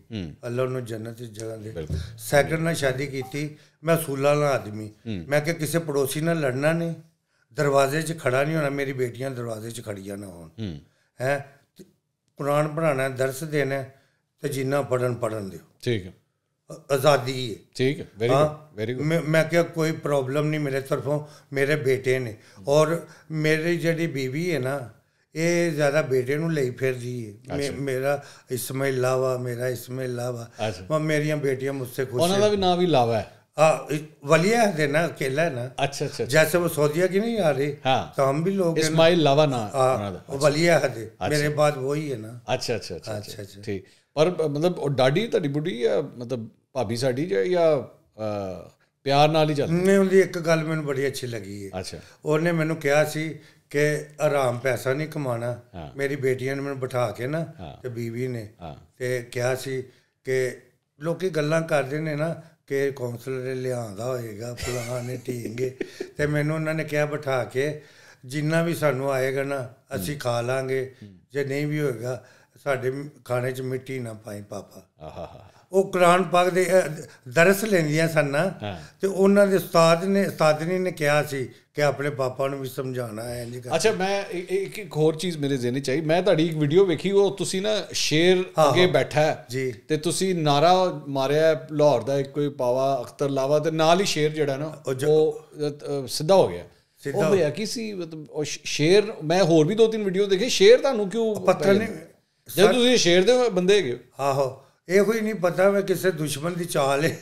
ਅੱਲਾ ਨੂੰ ਜੰਨਤ ਦੀ ਜਗ੍ਹਾ ਦੇ ਸੈਕੰਡ ਨਾਲ ਸ਼ਾਦੀ ਕੀਤੀ ਮੈਂ ਸੂਲਾ ਨਾਲ ਆਦਮੀ ਮੈਂ ਕਿ ਕਿਸੇ ਪੜੋਸੀ ਨਾਲ ਲੜਨਾ ਨਹੀਂ ਦਰਵਾਜ਼ੇ 'ਚ ਖੜਾ ਨਹੀਂ ਹੋਣਾ ਮੇਰੀ ਬੇਟੀਆਂ ਦਰਵਾਜ਼ੇ 'ਚ ਖੜੀਆਂ ਨਾ ਹੋਣ ਹੈ ਕੁਰਾਨ ਪੜਾਣਾ ਦਰਸ ਦੇਣਾ ਤੇ ਜਿੰਨਾ ਪੜਨ ਪੜਨ ਦਿਓ ਠੀਕ ਹੈ ਆਜ਼ਾਦੀ ਹੈ ਠੀਕ ਹੈ ਵੈਰੀ ਗੁੱਡ ਵੈਰੀ ਗੁੱਡ ਮੈਂ ਕਿਹਾ ਕੋਈ ਪ੍ਰੋਬਲਮ ਨਹੀਂ ਮੇਰੇ ਤਰਫੋਂ ਮੇਰੇ ਬੇਟੇ ਨੇ ਔਰ ਮੇਰੀ ਜਿਹੜੀ ਬੀਵੀ ਹੈ ਨਾ ਇਹ ਜ਼ਿਆਦਾ ਬੇਟੇ ਨੂੰ ਲਈ ਫਿਰਦੀ ਹੈ ਮੇਰਾ ਇਸਮੇ ਲਾਵਾ ਮੇਰਾ ਇਸਮੇ ਲਾਵਾ ਮੈਂ ਮੇਰੀਆਂ ਬੇਟੀਆਂ ਮੁੱਸੇ ਖੁਸ਼ ਉਹਨਾਂ ਦਾ ਵੀ ਨਾਮ ਵੀ ਲਾਵਾ ਹੈ ਆ ਵਲੀਆ है ਨਾ अकेला ਨਾ ਅੱਛਾ ਅੱਛਾ ਜੈਸੇ ਉਹ वो ਕਿ ਨਹੀਂ ਆ आ ਹਾਂ ਤਾਂ ਹਮ ਵੀ भी लोग ਲਾਵਾ ਨਾ ਉਹ ਵਲੀਆ ਹਦੇ ਮੇਰੇ अच्छा। ਉਹ ਹੀ ਹੈ ਨਾ ਅੱਛਾ ਅੱਛਾ ਅੱਛਾ ਠੀਕ ਪਰ ਮਤਲਬ ਉਹ पर मतलब ਡਾਡੀ ਤੁਹਾਡੀ ਬੁੱਢੀ ਆ ਮਤਲਬ ਭਾਬੀ ਸਾਡੀ ਜਾਂ ਪਿਆਰ ਨਾਲ ਹੀ ਚੱਲਦੀ ਨਹੀਂ ਉਹਦੀ ਇੱਕ ਗੱਲ ਮੈਨੂੰ ਬੜੀ ਅੱਛੀ ਲੱਗੀ ਹੈ ਅੱਛਾ ਉਹਨੇ ਮੈਨੂੰ ਕਿਹਾ ਸੀ ਕਿ ਆਰਾਮ ਪੈਸਾ ਨਹੀਂ ਕਮਾਣਾ ਮੇਰੀ ਬੇਟੀਆਂ ਨੇ ਮੈਨੂੰ ਬਿਠਾ ਕੇ ਨਾ ਤੇ ਬੀਵੀ ਨੇ ਤੇ ਕਿਹਾ ਸੀ ਕਿ ਲੋਕੀ ਗੱਲਾਂ ਕਰਦੇ ਨੇ ਨਾ ਕਿ ਕਾਉਂਸਲਰ ਲਿਆਂਦਾ ਹੋਏਗਾ ਫਲਾਣ ਨੇ ਟੀਂਗੇ ਤੇ ਮੈਨੂੰ ਉਹਨਾਂ ਨੇ ਕਿਹਾ ਬਿਠਾ ਕੇ ਜਿੰਨਾ ਵੀ ਸਾਨੂੰ ਆਏਗਾ ਨਾ ਅਸੀਂ ਖਾ ਲਾਂਗੇ ਜੇ ਨਹੀਂ ਵੀ ਹੋਏਗਾ ਸਾਡੇ ਖਾਣੇ 'ਚ ਮਿੱਟੀ ਨਾ ਪਾਈ ਪਾਪਾ ਆਹਾ ਉਹ ਕੁਰਾਨ ਪਾਕ ਦੇ ਦਰਸ ਲੈਂਦੀਆਂ ਸਨ ਨਾ ਤੇ ਉਹਨਾਂ ਦੇ ਉਸਤਾਦ ਨੇ ਉਸਤਾਦਨੀ ਨੇ ਕਿਹਾ ਸੀ ਕਿ ਆਪਣੇ ਪਾਪਾ ਨੂੰ ਵੀ ਸਮਝਾਉਣਾ ਹੈ ਜੀ ਅੱਛਾ ਮੈਂ ਇੱਕ ਇੱਕ ਹੋਰ ਚੀਜ਼ ਮੇਰੇ ਜ਼ਿਹਨੇ ਚਾਹੀ ਮੈਂ ਤੁਹਾਡੀ ਇੱਕ ਵੀਡੀਓ ਵੇਖੀ ਉਹ ਤੁਸੀਂ ਨਾ ਸ਼ੇਰ ਅੱਗੇ ਬੈਠਾ ਹੈ ਤੇ ਤੁਸੀਂ ਨਾਰਾ ਮਾਰਿਆ ਲਾਹੌਰ ਦਾ ਇੱਕ ਕੋਈ ਪਾਵਾ ਅਖਤਰ ਲਾਵਾ ਤੇ ਨਾਲ ਹੀ ਸ਼ੇਰ ਜਿਹੜਾ ਨਾ ਉਹ ਸਿੱਧਾ ਹੋ ਗਿਆ ਉਹ ਹੋਇਆ ਕਿ ਸੀ ਮਤਲਬ ਸ਼ੇਰ ਮੈਂ ਹੋਰ ਵੀ ਦੋ ਤਿੰਨ ਵੀਡੀਓ ਦੇਖੇ ਸ਼ੇਰ ਤੁਹਾਨੂੰ ਕਿਉਂ ਪਤਾ ਨਹੀਂ ਜਦੋਂ ਤੁਸੀਂ ਸ਼ੇਰ ਦੇ ਬੰਦੇ ਹੈਗੇ ਆਹੋ ਇਹੋ ਹੀ ਨਹੀਂ ਪਤਾ ਮੈਂ ਕਿਸੇ ਦੁਸ਼ਮਣ ਦੀ ਚਾਲ ਹੈ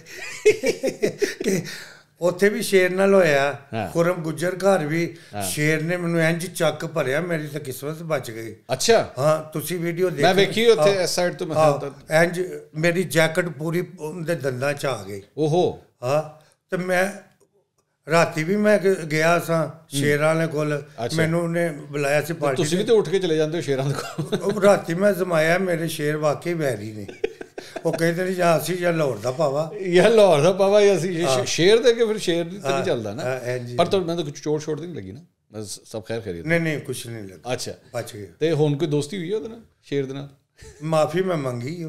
ਕਿ ਉੱਥੇ ਵੀ ਸ਼ੇਰ ਨਾਲ ਹੋਇਆ ਖੁਰਮ ਗੁੱਜਰ ਘਰ ਵੀ ਸ਼ੇਰ ਨੇ ਮੈਨੂੰ ਇੰਜ ਚੱਕ ਭਰਿਆ ਮੇਰੀ ਤਾਂ ਕਿਸਮਤ ਬਚ ਗਈ ਅੱਛਾ ਹਾਂ ਤੁਸੀਂ ਵੀਡੀਓ ਦੇਖ ਮੈਂ ਵੇਖੀ ਉੱਥੇ ਇਸ ਸਾਈਡ ਤੋਂ ਮੈਂ ਇੰਜ ਮੇਰੀ ਜੈਕਟ ਪੂਰੀ ਉਹਦੇ ਦੰਦਾਂ ਚ ਆ ਗਈ ਓਹੋ ਹਾਂ ਤੇ ਮੈਂ ਰਾਤੀ ਵੀ ਮੈਂ ਗਿਆ ਸਾਂ ਸ਼ੇਰਾਂ ਦੇ ਕੋਲ ਮੈਨੂੰ ਉਹਨੇ ਬੁਲਾਇਆ ਸੀ ਪਾਰਟੀ ਤੁਸੀਂ ਵੀ ਤੇ ਉੱਠ ਕੇ ਚਲੇ ਜਾਂਦੇ ਹੋ ਸ਼ੇਰਾਂ ਦੇ ਕੋਲ ਰਾਤੀ ਮੈਂ ਜ਼ਮਾਇਆ ਮੇਰੇ ਸ਼ੇਰ ਵਾਕਈ ਵੈਰੀ ਨੇ ਉਹ ਕਹਿੰਦੇ ਨੇ ਜਾਂ ਅਸੀਂ ਜਾਂ ਲਾਹੌਰ ਦਾ ਪਾਵਾ ਜਾਂ ਲਾਹੌਰ ਦਾ ਪਾਵਾ ਜਾਂ ਅਸੀਂ ਸ਼ੇਰ ਦੇ ਕੇ ਫਿਰ ਸ਼ੇਰ ਨਹੀਂ ਤੇ ਨਹੀਂ ਚੱਲਦਾ ਨਾ ਪਰ ਤੁਹਾਨੂੰ ਮੈਨੂੰ ਕੁਝ ਚੋਟ ਛੋਟ ਨਹੀਂ ਲੱਗੀ ਨਾ ਬਸ ਸਭ ਖੈਰ ਖਰੀਦ ਨਹੀਂ ਨਹੀਂ ਕੁਝ ਨਹੀਂ ਲੱਗਾ ਅੱਛਾ ਬਚ ਗਏ ਤੇ ਹੁਣ ਕੋਈ ਦੋਸਤੀ ਹੋਈ ਉਹਦੇ ਨਾਲ ਸ਼ੇਰ ਦੇ ਨਾਲ ਮਾਫੀ ਮੈਂ ਮੰਗੀ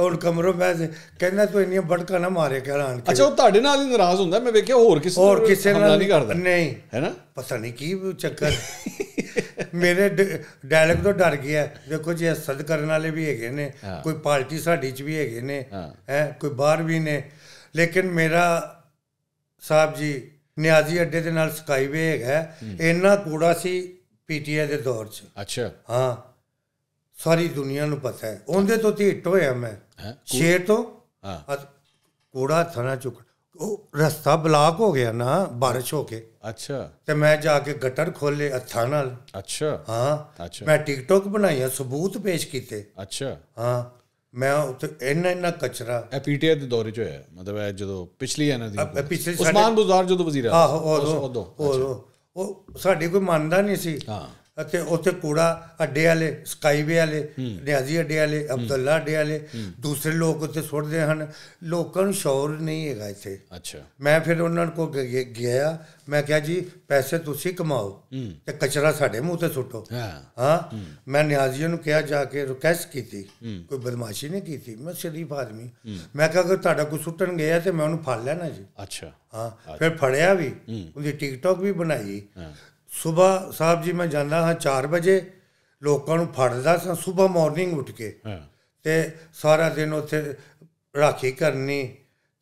ਹੁਣ ਕਮਰੋਂ ਪੈਸੇ ਕਹਿੰਦਾ ਤੂੰ ਇੰਨੀਆਂ ਬੜਕਾ ਨਾ ਮਾਰੇ ਕਰ ਆਣ ਕੇ ਅੱਛਾ ਉਹ ਤੁਹਾਡੇ ਨਾਲ ਹੀ ਨਾਰਾਜ਼ ਹੁੰਦਾ ਮੈਂ ਵੇਖਿਆ ਹੋਰ ਕਿਸੇ ਹੋਰ ਕਿਸੇ ਨਾਲ ਨਹੀਂ ਕਰਦਾ ਨਹੀਂ ਹੈਨਾ ਪਤਾ ਨਹੀਂ ਕੀ ਚੱਕਰ ਮੇਰੇ ਡਾਇਲੌਗ ਤੋਂ ਡਰ ਗਿਆ ਦੇਖੋ ਜੀ ਸੱਦ ਕਰਨ ਵਾਲੇ ਵੀ ਹੈਗੇ ਨੇ ਕੋਈ ਪਾਰਟੀ ਸਾਡੀ ਚ ਵੀ ਹੈਗੇ ਨੇ ਹੈ ਕੋਈ ਬਾਹਰ ਵੀ ਨੇ ਲੇਕਿਨ ਮੇਰਾ ਸਾਹਿਬ ਜੀ ਨਿਆਜ਼ੀ ਅੱਡੇ ਦੇ ਨਾਲ ਸਕਾਈਵੇ ਹੈਗਾ ਇੰਨਾ ਕੂੜਾ ਸੀ ਪੀਟੀਆ ਦੇ ਦੌਰ 'ਚ ਅੱਛਾ ਹਾਂ ਸਾਰੀ ਦੁਨੀਆ ਨੂੰ ਪਤਾ ਹੈ ਉਹਦੇ ਤੋਂ ਢੀਟ ਹੋਇਆ ਮੈਂ ਸ਼ੇਰ ਤੋਂ ਹਾਂ ਕੂੜਾ ਥਣਾ ਚੁੱਕ ਉਹ ਰਸਤਾ ਬਲਾਕ ਹੋ ਗਿਆ ਨਾ بارش ਹੋ ਕੇ ਅੱਛਾ ਤੇ ਮੈਂ ਜਾ ਕੇ ਗਟਰ ਖੋਲੇ ਹੱਥਾਂ ਨਾਲ ਅੱਛਾ ਹਾਂ ਅੱਛਾ ਮੈਂ ਟਿਕਟੋਕ ਬਣਾਇਆ ਸਬੂਤ ਪੇਸ਼ ਕੀਤੇ ਅੱਛਾ ਹਾਂ ਮੈਂ ਉੱਥੇ ਇੰਨਾ ਇੰਨਾ ਕਚਰਾ ਇਹ ਪੀਟੀਆ ਦੇ ਦੌਰੇ ਚ ਹੋਇਆ ਮਤਲਬ ਇਹ ਜਦੋਂ ਪਿਛਲੀ ਇਹਨਾਂ ਦੀ ਪਿਛਲੇ ਉਸਮਾਨ ਬੁਜ਼ਾਰ ਜਦੋਂ ਵਜ਼ੀਰ ਉਹ ਉਹ ਉਹ ਸਾਡੇ ਕੋਈ ਮੰਨਦਾ ਨਹੀਂ ਸੀ ਹਾਂ ਅਤੇ ਉੱਥੇ ਕੂੜਾ ਅੱਡੇ ਵਾਲੇ ਸਕਾਈਵੇ ਵਾਲੇ ਨਿਆਜ਼ੀ ਅੱਡੇ ਵਾਲੇ ਅਬਦੁੱਲਾ ਅੱਡੇ ਵਾਲੇ ਦੂਸਰੇ ਲੋਕ ਉੱਥੇ ਸੁੱਟਦੇ ਹਨ ਲੋਕਾਂ ਨੂੰ ਸ਼ੌਰ ਨਹੀਂ ਹੈਗਾ ਇੱਥੇ ਅੱਛਾ ਮੈਂ ਫਿਰ ਉਹਨਾਂ ਕੋਲ ਗਿਆ ਮੈਂ ਕਿਹਾ ਜੀ ਪੈਸੇ ਤੁਸੀਂ ਕਮਾਓ ਤੇ ਕਚਰਾ ਸਾਡੇ ਮੂੰਹ ਤੇ ਸੁੱਟੋ ਹਾਂ ਮੈਂ ਨਿਆਜ਼ੀਆਂ ਨੂੰ ਕਿਹਾ ਜਾ ਕੇ ਰਿਕਵੈਸਟ ਕੀਤੀ ਕੋਈ ਬਦਮਾਸ਼ੀ ਨਹੀਂ ਕੀਤੀ ਮੈਂ ਸ਼ਰੀਫ ਆਦਮੀ ਮੈਂ ਕਿਹਾ ਅਗਰ ਤੁਹਾਡਾ ਕੋਈ ਸੁੱਟਣ ਗਿਆ ਤੇ ਮੈਂ ਉਹਨੂੰ ਫੜ ਲੈਣਾ ਜੀ ਅੱਛਾ ਹਾਂ ਫਿਰ ਫੜਿਆ ਵੀ ਉਹਦੀ ਟਿਕਟੌਕ ਵੀ ਬਣਾਈ ਸਵੇਰ ਸਾਹਿਬ ਜੀ ਮੈਂ ਜਾਂਦਾ ਹਾਂ 4 ਵਜੇ ਲੋਕਾਂ ਨੂੰ ਫੜਦਾ ਸਾਂ ਸਵੇਰ ਮਾਰਨਿੰਗ ਉੱਠ ਕੇ ਤੇ ਸਾਰਾ ਦਿਨ ਉੱਥੇ ਰਾਖੀ ਕਰਨੀ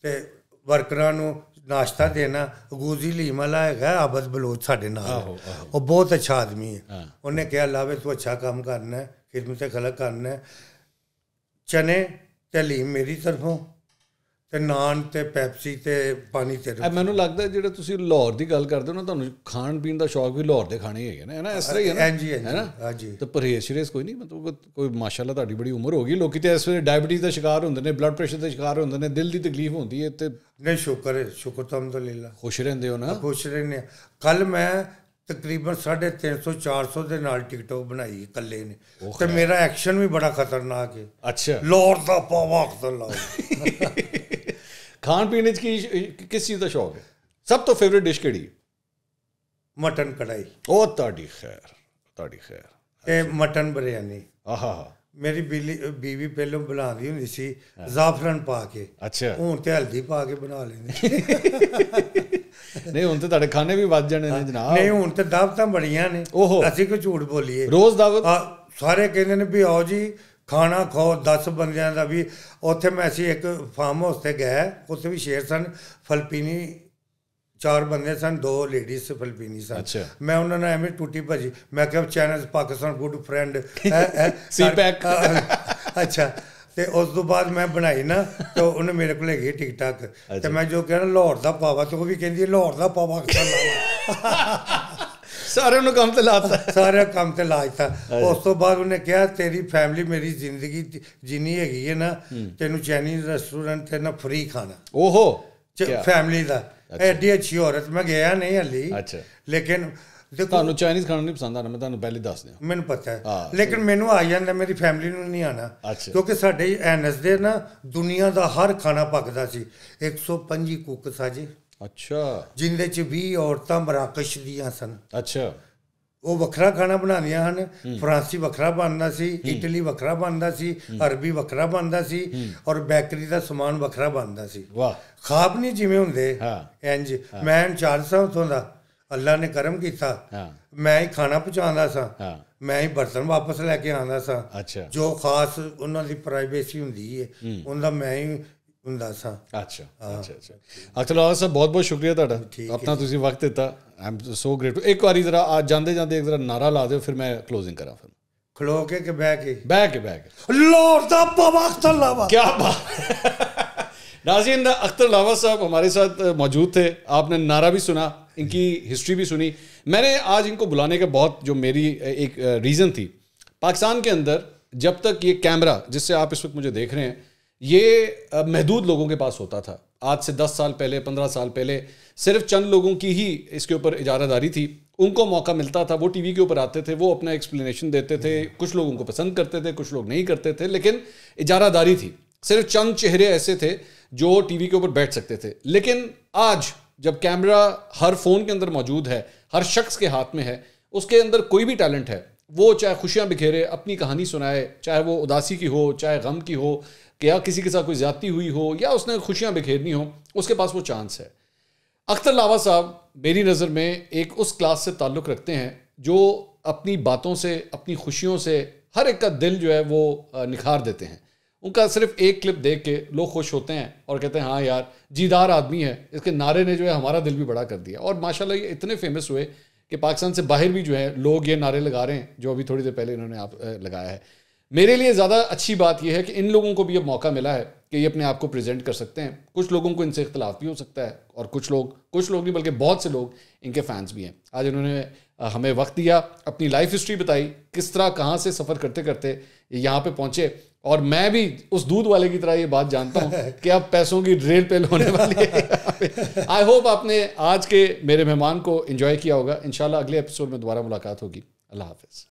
ਤੇ ਵਰਕਰਾਂ ਨੂੰ ਨਾਸ਼ਤਾ ਦੇਣਾ ਗੂਜੀ ਲੀਮਲਾ ਹੈਗਾ ਅਬਦ ਬਲੋਚ ਸਾਡੇ ਨਾਲ ਉਹ ਬਹੁਤ ਅੱਛਾ ਆਦਮੀ ਹੈ ਉਹਨੇ ਕਿਹਾ ਲਾਵੇ ਤੂੰ ਅੱਛਾ ਕੰਮ ਕਰਨਾ ਹੈ ਖਿਦਮਤ ਖਲਕ ਕਰਨਾ ਹੈ ਚਨੇ ਤੇ ਲੀਮ ਮੇਰੀ ਤਰਫੋਂ ਤੇ ਨਾਨ ਤੇ ਪੈਪਸੀ ਤੇ ਪਾਣੀ ਤੇ ਮੈਨੂੰ ਲੱਗਦਾ ਜਿਹੜਾ ਤੁਸੀਂ ਲਾਹੌਰ ਦੀ ਗੱਲ ਕਰਦੇ ਹੋ ਨਾ ਤੁਹਾਨੂੰ ਖਾਣ ਪੀਣ ਦਾ ਸ਼ੌਕ ਵੀ ਲਾਹੌਰ ਦੇ ਖਾਣੇ ਹੈਗੇ ਨਾ ਹੈ ਨਾ ਇਸ ਤਰ੍ਹਾਂ ਹੀ ਹੈ ਨਾ ਹਾਂਜੀ ਹਾਂਜੀ ਤੇ ਪਰਹੇਜ਼ ਸ਼ਰੇਸ ਕੋਈ ਨਹੀਂ ਮਤਲਬ ਕੋਈ ਮਾਸ਼ਾਅੱਲਾ ਤੁਹਾਡੀ ਬੜੀ ਉਮਰ ਹੋ ਗਈ ਲੋਕੀ ਤੇ ਇਸ ਵੇਲੇ ਡਾਇਬੀਟੀਜ਼ ਦਾ ਸ਼ਿਕਾਰ ਹੁੰਦੇ ਨੇ ਬਲੱਡ ਪ੍ਰੈਸ਼ਰ ਦਾ ਸ਼ਿਕਾਰ ਹੁੰਦੇ ਨੇ ਦਿਲ ਦੀ ਤਕਲੀਫ ਹੁੰਦੀ ਹੈ ਤੇ ਨਹੀਂ ਸ਼ੁਕਰ ਹੈ ਸ਼ੁਕਰ ਤਾਂ ਅਲਹਮਦੁਲਿਲਾ ਖੁਸ਼ ਰਹਿੰਦੇ ਹੋ ਨਾ ਖੁਸ਼ ਰਹਿੰਦੇ ਕੱਲ ਮੈਂ ਤਕਰੀਬਨ 350 400 ਦੇ ਨਾਲ ਟਿਕਟੋਕ ਬਣਾਈ ਇਕੱਲੇ ਨੇ ਤੇ ਮੇਰਾ ਐਕਸ਼ਨ ਵੀ ਬੜਾ ਖਤਰਨਾਕ ਹੈ ਅੱਛਾ ਲੋਰ ਦਾ ਪਾਵਾਕ ਦਾ ਲਾਓ ਖਾਣ ਪੀਣ ਵਿੱਚ ਕੀ ਕਿਸ ਚੀਜ਼ ਦਾ ਸ਼ੌਕ ਹੈ ਸਭ ਤੋਂ ਫੇਵਰਿਟ ਡਿਸ਼ ਕਿਹੜੀ ਮਟਨ ਕੜਾਈ ਉਹ ਤੁਹਾਡੀ ਖੈਰ ਤੁਹਾਡੀ ਖੈਰ ਤੇ ਮਟਨ ਬਰੀਆਨੀ ਆਹਾ ਮੇਰੀ ਬੀਲੀ ਬੀਵੀ ਪਹਿਲਾਂ ਬਣਾਉਂਦੀ ਹੁੰਦੀ ਸੀ ਜ਼ਾਫਰਨ ਪਾ ਕੇ ਅੱਛਾ ਹੁਣ ਤੇ ਹਲਦੀ ਪਾ ਕੇ ਬਣਾ ਲੈਂਦੀ ਨਹੀਂ ਹੁਣ ਤੇ ਤੁਹਾਡੇ ਖਾਣੇ ਵੀ ਵੱਜ ਜਾਣੇ ਨੇ ਜਨਾਬ ਨਹੀਂ ਹੁਣ ਤੇ ਦਾਵਤਾਂ ਬੜੀਆਂ ਨੇ ਅਸੀਂ ਕੋਈ ਝੂਠ ਬੋਲੀਏ ਰੋਜ਼ ਦਾਵਤ ਸਾਰੇ ਕਹਿੰਦੇ ਨੇ ਵੀ ਆਓ ਜੀ ਖਾਣਾ ਖਾਓ 10 ਬੰਦਿਆਂ ਦਾ ਵੀ ਉੱਥੇ ਮੈਂ ਅਸੀਂ ਇੱਕ ਫਾਰਮ ਹਾਊਸ ਤੇ ਗਏ ਉੱਥੇ ਵੀ ਸ਼ੇਰ ਸਨ ਫਲਪੀਨੀ ਚਾਰ ਬੰਦੇ ਸਨ ਦੋ ਲੇਡੀਜ਼ ਫਲਪੀਨੀ ਸਨ ਮੈਂ ਉਹਨਾਂ ਨਾਲ ਐਵੇਂ ਟੁੱਟੀ ਭਜੀ ਮੈਂ ਕਿਹਾ ਚੈਨਲਸ ਪਾਕਿਸਤਾਨ ਗੁੱਡ ਫਰੈਂਡ ਸੀ ਪੈਕ ਅੱਛਾ ਤੇ ਉਸ ਤੋਂ ਬਾਅਦ ਮੈਂ ਬਣਾਈ ਨਾ ਤੇ ਉਹਨੇ ਮੇਰੇ ਕੋਲ ਹੈਗੀ ਟਿਕ ਤੇ ਮੈਂ ਜੋ ਕਹਿੰਦਾ ਲਾਹੌਰ ਦਾ ਪਾਵਾ ਤੇ ਉਹ ਵੀ ਕਹਿੰਦੀ ਲਾਹੌਰ ਦਾ ਪਾਵਾ ਖਾਣਾ ਸਾਰੇ ਨੂੰ ਕੰਮ ਤੇ ਲਾਤਾ ਸਾਰੇ ਕੰਮ ਤੇ ਲਾ ਉਸ ਤੋਂ ਬਾਅਦ ਉਹਨੇ ਕਿਹਾ ਤੇਰੀ ਫੈਮਿਲੀ ਮੇਰੀ ਜ਼ਿੰਦਗੀ ਜਿੰਨੀ ਹੈਗੀ ਹੈ ਨਾ ਤੈਨੂੰ ਚਾਈਨੀਜ਼ ਰੈਸਟੋਰੈਂਟ ਤੇ ਨਾ ਫ੍ਰੀ ਖਾਣਾ ਓਹੋ ਫੈਮਿਲੀ ਦਾ ਐਡੀ ਅੱਛੀ ਔਰਤ ਮੈਂ ਗਿਆ ਨਹੀਂ ਹਲੀ ਅੱਛਾ ਲੇਕਿਨ ਤੁਹਾਨੂੰ ਚਾਈਨੀਜ਼ ਖਾਣਾ ਨਹੀਂ ਪਸੰਦ ਆਣਾ ਮੈਂ ਤੁਹਾਨੂੰ ਪਹਿਲੇ ਦੱਸ ਦਿਆਂ ਮੈਨੂੰ ਪਤਾ ਹੈ ਲੇਕਿਨ ਮੈਨੂੰ ਆ ਜਾਂਦਾ ਮੇਰੀ ਫੈਮਿਲੀ ਨੂੰ ਨਹੀਂ ਆਣਾ ਕਿਉਂਕਿ ਸਾਡੇ ਐਨਐਸ ਦੇ ਨਾ ਦੁਨੀਆ ਦਾ ਹਰ ਖਾਣਾ ਪੱਕਦਾ ਸੀ 125 ਕੁੱਕ ਸਾਜੇ ਅੱਛਾ ਜਿੰਦੇ ਚ 20 ਔਰਤਾਂ ਮਰਾਕਸ਼ ਦੀਆਂ ਸਨ ਅੱਛਾ ਉਹ ਵੱਖਰਾ ਖਾਣਾ ਬਣਾਉਂਦੀਆਂ ਹਨ ਫਰਾਂਸੀ ਵੱਖਰਾ ਬਣਦਾ ਸੀ ਇਟਲੀ ਵੱਖਰਾ ਬਣਦਾ ਸੀ ਅਰਬੀ ਵੱਖਰਾ ਬਣਦਾ ਸੀ ਔਰ ਬੇਕਰੀ ਦਾ ਸਮਾਨ ਵੱਖਰਾ ਬਣਦਾ ਸੀ ਵਾਹ ਖਾਬ ਨਹੀਂ ਜਿਵੇਂ ਹੁੰਦੇ ਹਾਂ ਇੰਜ ਮੈਂ ਚਾਰ ਸਾਲ ਤੋਂ ਦਾ ਅੱਲਾ ਨੇ ਕਰਮ ਕੀਤਾ ਹਾਂ ਮੈਂ ਹੀ ਖਾਣਾ ਪਹੁੰਚਾਉਂਦਾ ਸਾਂ ਹਾਂ ਮੈਂ ਹੀ ਬਰਤਨ ਵਾਪਸ ਲੈ ਕੇ ਆਉਂਦਾ ਸਾਂ ਅੱਛਾ ਜੋ ਖਾਸ ਉਹਨਾਂ ਦੀ ਪ੍ਰਾਈਵੇਸੀ ਹੁੰਦੀ ਹੈ ਉਹਦਾ ਮੈਂ ਹੀ अख्तर लावा साहब हमारे साथ मौजूद थे आपने नारा भी सुना इनकी हिस्ट्री भी सुनी मैंने आज इनको बुलाने का बहुत जो मेरी एक रीजन थी पाकिस्तान के अंदर जब तक ये कैमरा जिससे आप इस वक्त मुझे देख रहे हैं ये महदूद लोगों के पास होता था आज से दस साल पहले पंद्रह साल पहले सिर्फ चंद लोगों की ही इसके ऊपर इजारादारी थी उनको मौका मिलता था वो टीवी के ऊपर आते थे वो अपना एक्सप्लेनेशन देते थे कुछ लोग उनको पसंद करते थे कुछ लोग नहीं करते थे लेकिन इजारादारी थी सिर्फ चंद चेहरे ऐसे थे जो टीवी के ऊपर बैठ सकते थे लेकिन आज जब कैमरा हर फ़ोन के अंदर मौजूद है हर शख्स के हाथ में है उसके अंदर कोई भी टैलेंट है वो चाहे खुशियाँ बिखेरे अपनी कहानी सुनाए चाहे वो उदासी की हो चाहे गम की हो या किसी के साथ कोई ज़्यादती हुई हो या उसने खुशियाँ बिखेरनी हो उसके पास वो चांस है अख्तर लावा साहब मेरी नज़र में एक उस क्लास से ताल्लुक़ रखते हैं जो अपनी बातों से अपनी खुशियों से हर एक का दिल जो है वो निखार देते हैं उनका सिर्फ एक क्लिप देख के लोग खुश होते हैं और कहते हैं हाँ यार जीदार आदमी है इसके नारे ने जो है हमारा दिल भी बड़ा कर दिया और माशाल्लाह ये इतने फेमस हुए कि पाकिस्तान से बाहर भी जो है लोग ये नारे लगा रहे हैं जो अभी थोड़ी देर पहले इन्होंने आप लगाया है मेरे लिए ज़्यादा अच्छी बात यह है कि इन लोगों को भी अब मौका मिला है कि ये अपने आप को प्रेजेंट कर सकते हैं कुछ लोगों को इनसे इख्तलाफ भी हो सकता है और कुछ लोग कुछ लोग नहीं बल्कि बहुत से लोग इनके फैंस भी हैं आज इन्होंने हमें वक्त दिया अपनी लाइफ हिस्ट्री बताई किस तरह कहाँ से सफ़र करते करते यहाँ पर पहुँचे और मैं भी उस दूध वाले की तरह ये बात जानता हूँ कि अब पैसों की रेल पेल होने वाली है आई होप आपने आज के मेरे मेहमान को इन्जॉय किया होगा इन अगले एपिसोड में दोबारा मुलाकात होगी अल्लाह हाफिज़